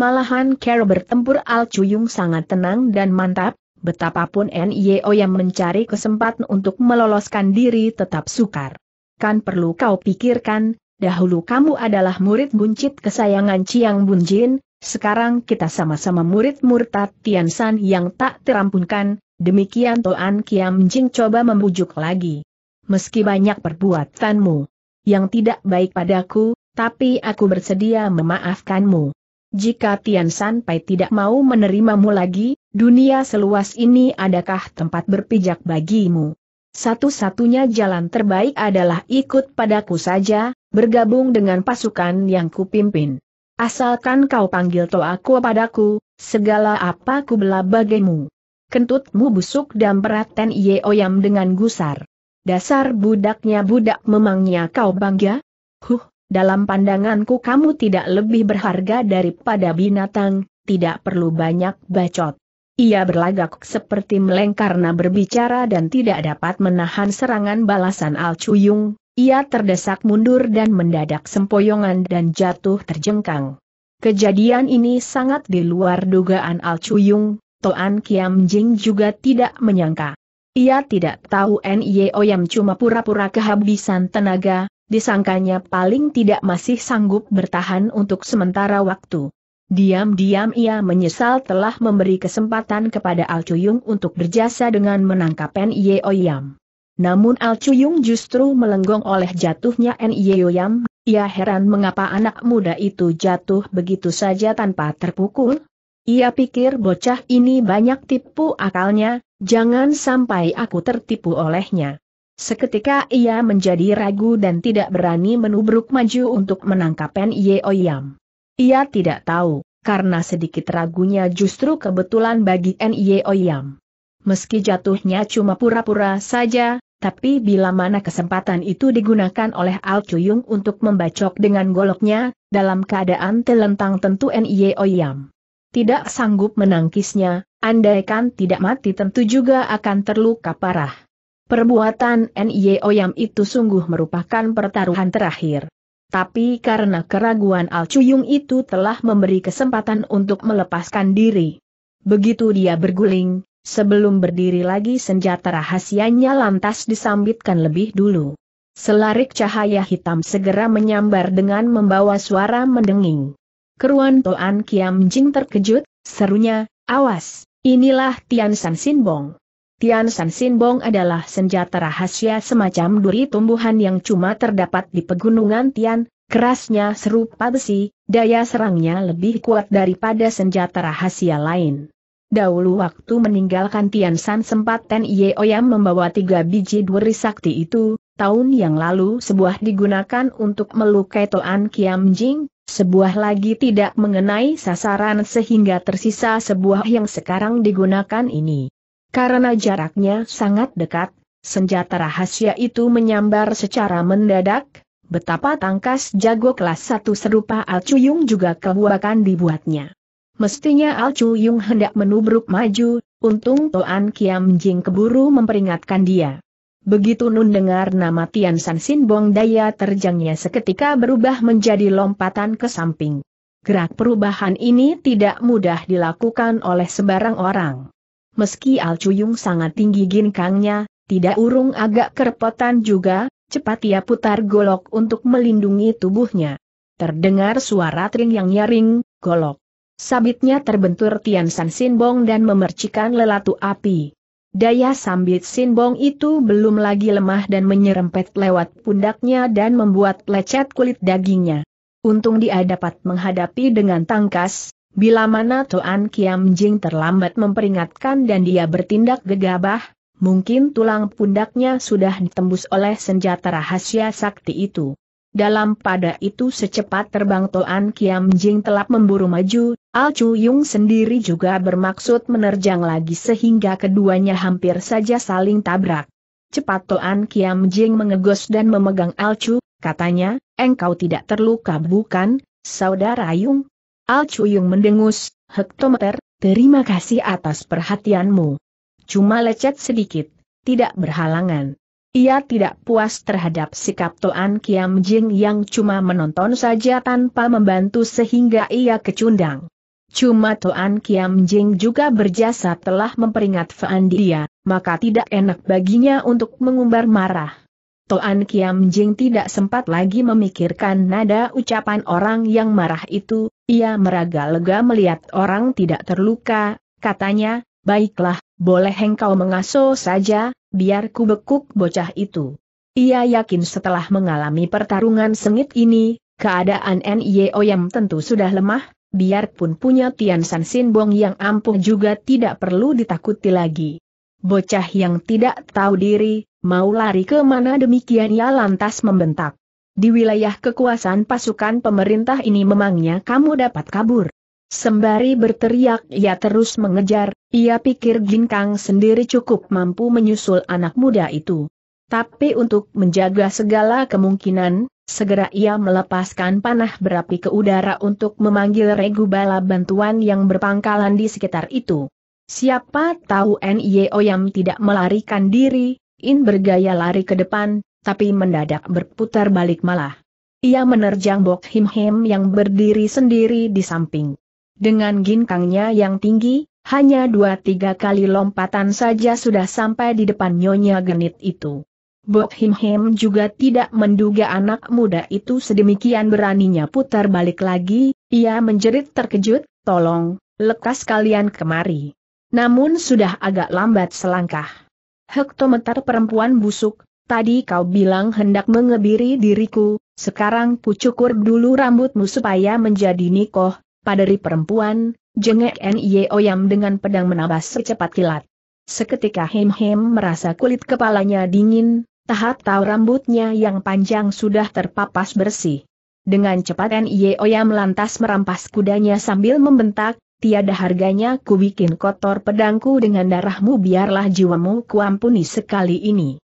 Malahan Care bertempur Al Chuyung sangat tenang dan mantap, Betapapun NIO yang mencari kesempatan untuk meloloskan diri tetap sukar. Kan perlu kau pikirkan, dahulu kamu adalah murid buncit kesayangan Ciang Bunjin, sekarang kita sama-sama murid murtad Tian San yang tak terampunkan, demikian Toan Kiam Jing coba membujuk lagi. Meski banyak perbuatanmu yang tidak baik padaku, tapi aku bersedia memaafkanmu. Jika Tian San Pai tidak mau menerimamu lagi, Dunia seluas ini adakah tempat berpijak bagimu? Satu-satunya jalan terbaik adalah ikut padaku saja, bergabung dengan pasukan yang kupimpin. Asalkan kau panggil toaku padaku, segala apa ku bela bagimu. Kentutmu busuk dan peraten ye oyam dengan gusar. Dasar budaknya budak memangnya kau bangga? Huh, dalam pandanganku kamu tidak lebih berharga daripada binatang, tidak perlu banyak bacot. Ia berlagak seperti meleng karena berbicara dan tidak dapat menahan serangan balasan Al Chuyung, ia terdesak mundur dan mendadak sempoyongan dan jatuh terjengkang. Kejadian ini sangat di luar dugaan Al Chuyung, Toan Kiam Jing juga tidak menyangka. Ia tidak tahu Nye yang cuma pura-pura kehabisan tenaga, disangkanya paling tidak masih sanggup bertahan untuk sementara waktu. Diam-diam ia menyesal telah memberi kesempatan kepada Al Chuyung untuk berjasa dengan menangkap Nye Oyam. Namun Al Chuyung justru melenggong oleh jatuhnya Nye Oyam, ia heran mengapa anak muda itu jatuh begitu saja tanpa terpukul. Ia pikir bocah ini banyak tipu akalnya, jangan sampai aku tertipu olehnya. Seketika ia menjadi ragu dan tidak berani menubruk maju untuk menangkap Nye Oyam. Ia tidak tahu, karena sedikit ragunya justru kebetulan bagi N.I.E. Oyam. Meski jatuhnya cuma pura-pura saja, tapi bila mana kesempatan itu digunakan oleh Al Chuyung untuk membacok dengan goloknya, dalam keadaan telentang tentu N.I.E. Oyam. Tidak sanggup menangkisnya, andaikan tidak mati tentu juga akan terluka parah. Perbuatan N.I.E. Oyam itu sungguh merupakan pertaruhan terakhir. Tapi karena keraguan Al Chuyung itu telah memberi kesempatan untuk melepaskan diri. Begitu dia berguling, sebelum berdiri lagi senjata rahasianya lantas disambitkan lebih dulu. Selarik cahaya hitam segera menyambar dengan membawa suara mendenging. Keruan Toan Kiam Jing terkejut, serunya, awas, inilah Tian San Sin Bong. Tian San Sinbong adalah senjata rahasia semacam duri tumbuhan yang cuma terdapat di pegunungan Tian, kerasnya serupa besi, daya serangnya lebih kuat daripada senjata rahasia lain. Dahulu waktu meninggalkan Tian San sempat Ten Ye Oyam membawa tiga biji duri sakti itu, tahun yang lalu sebuah digunakan untuk melukai Toan Kiam Jing, sebuah lagi tidak mengenai sasaran sehingga tersisa sebuah yang sekarang digunakan ini. Karena jaraknya sangat dekat, senjata rahasia itu menyambar secara mendadak, betapa tangkas jago kelas satu serupa Al Chuyung juga kebuakan dibuatnya. Mestinya Al Chuyung hendak menubruk maju, untung Toan Kiam Jing keburu memperingatkan dia. Begitu Nun dengar nama Tian San Sin Bong daya terjangnya seketika berubah menjadi lompatan ke samping. Gerak perubahan ini tidak mudah dilakukan oleh sebarang orang. Meski Alcuyung sangat tinggi ginkangnya, tidak urung agak kerepotan juga, cepat ia putar golok untuk melindungi tubuhnya. Terdengar suara tring yang nyaring, golok. Sabitnya terbentur Tian San Sinbong dan memercikan lelatu api. Daya sambit Sinbong itu belum lagi lemah dan menyerempet lewat pundaknya dan membuat lecet kulit dagingnya. Untung dia dapat menghadapi dengan tangkas, Bila mana Tuan Kiam Jing terlambat memperingatkan dan dia bertindak gegabah, mungkin tulang pundaknya sudah ditembus oleh senjata rahasia sakti itu. Dalam pada itu secepat terbang Tuan Kiam Jing telah memburu maju, Al Chu Yung sendiri juga bermaksud menerjang lagi sehingga keduanya hampir saja saling tabrak. Cepat Tuan Kiam Jing mengegos dan memegang Al Chu, katanya, engkau tidak terluka bukan, saudara Yung? Al Chuyung mendengus, hektometer, terima kasih atas perhatianmu. Cuma lecet sedikit, tidak berhalangan. Ia tidak puas terhadap sikap Toan Kiam Jing yang cuma menonton saja tanpa membantu sehingga ia kecundang. Cuma Toan Kiam Jing juga berjasa telah memperingat Fandia, dia, maka tidak enak baginya untuk mengumbar marah. Toan Kiam Jing tidak sempat lagi memikirkan nada ucapan orang yang marah itu, ia meraga lega melihat orang tidak terluka, katanya, baiklah, boleh engkau mengaso saja, biar ku bekuk bocah itu. Ia yakin setelah mengalami pertarungan sengit ini, keadaan N.I.O. yang tentu sudah lemah, biarpun punya Tian San Sin Bong yang ampuh juga tidak perlu ditakuti lagi. Bocah yang tidak tahu diri, mau lari ke mana demikian ia lantas membentak. Di wilayah kekuasaan pasukan pemerintah ini memangnya kamu dapat kabur. Sembari berteriak ia terus mengejar, ia pikir Ginkang sendiri cukup mampu menyusul anak muda itu. Tapi untuk menjaga segala kemungkinan, segera ia melepaskan panah berapi ke udara untuk memanggil regu bala bantuan yang berpangkalan di sekitar itu. Siapa tahu N.I.O. yang tidak melarikan diri, In bergaya lari ke depan, tapi mendadak berputar balik malah. Ia menerjang Bok Him Him yang berdiri sendiri di samping. Dengan ginkangnya yang tinggi, hanya dua tiga kali lompatan saja sudah sampai di depan Nyonya Genit itu. Bok Him Him juga tidak menduga anak muda itu sedemikian beraninya putar balik lagi, ia menjerit terkejut, tolong, lekas kalian kemari. Namun sudah agak lambat selangkah. Hektometer perempuan busuk, tadi kau bilang hendak mengebiri diriku, sekarang kucukur dulu rambutmu supaya menjadi nikoh, padari perempuan, jengek Nye Oyam dengan pedang menabas secepat kilat. Seketika Hem Hem merasa kulit kepalanya dingin, tahap tahu rambutnya yang panjang sudah terpapas bersih. Dengan cepat Nye Oyam lantas merampas kudanya sambil membentak, tiada harganya ku bikin kotor pedangku dengan darahmu biarlah jiwamu kuampuni sekali ini.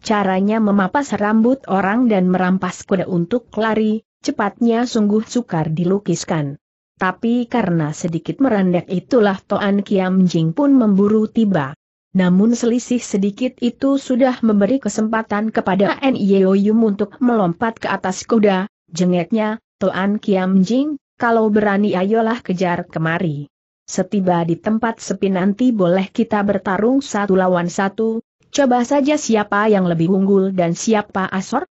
Caranya memapas rambut orang dan merampas kuda untuk lari, cepatnya sungguh sukar dilukiskan. Tapi karena sedikit merendek itulah Toan Kiam Jing pun memburu tiba. Namun selisih sedikit itu sudah memberi kesempatan kepada N.I.O.Yum untuk melompat ke atas kuda, jengeknya, Toan Kiam Jing, kalau berani ayolah kejar kemari. Setiba di tempat sepi nanti boleh kita bertarung satu lawan satu, coba saja siapa yang lebih unggul dan siapa asor?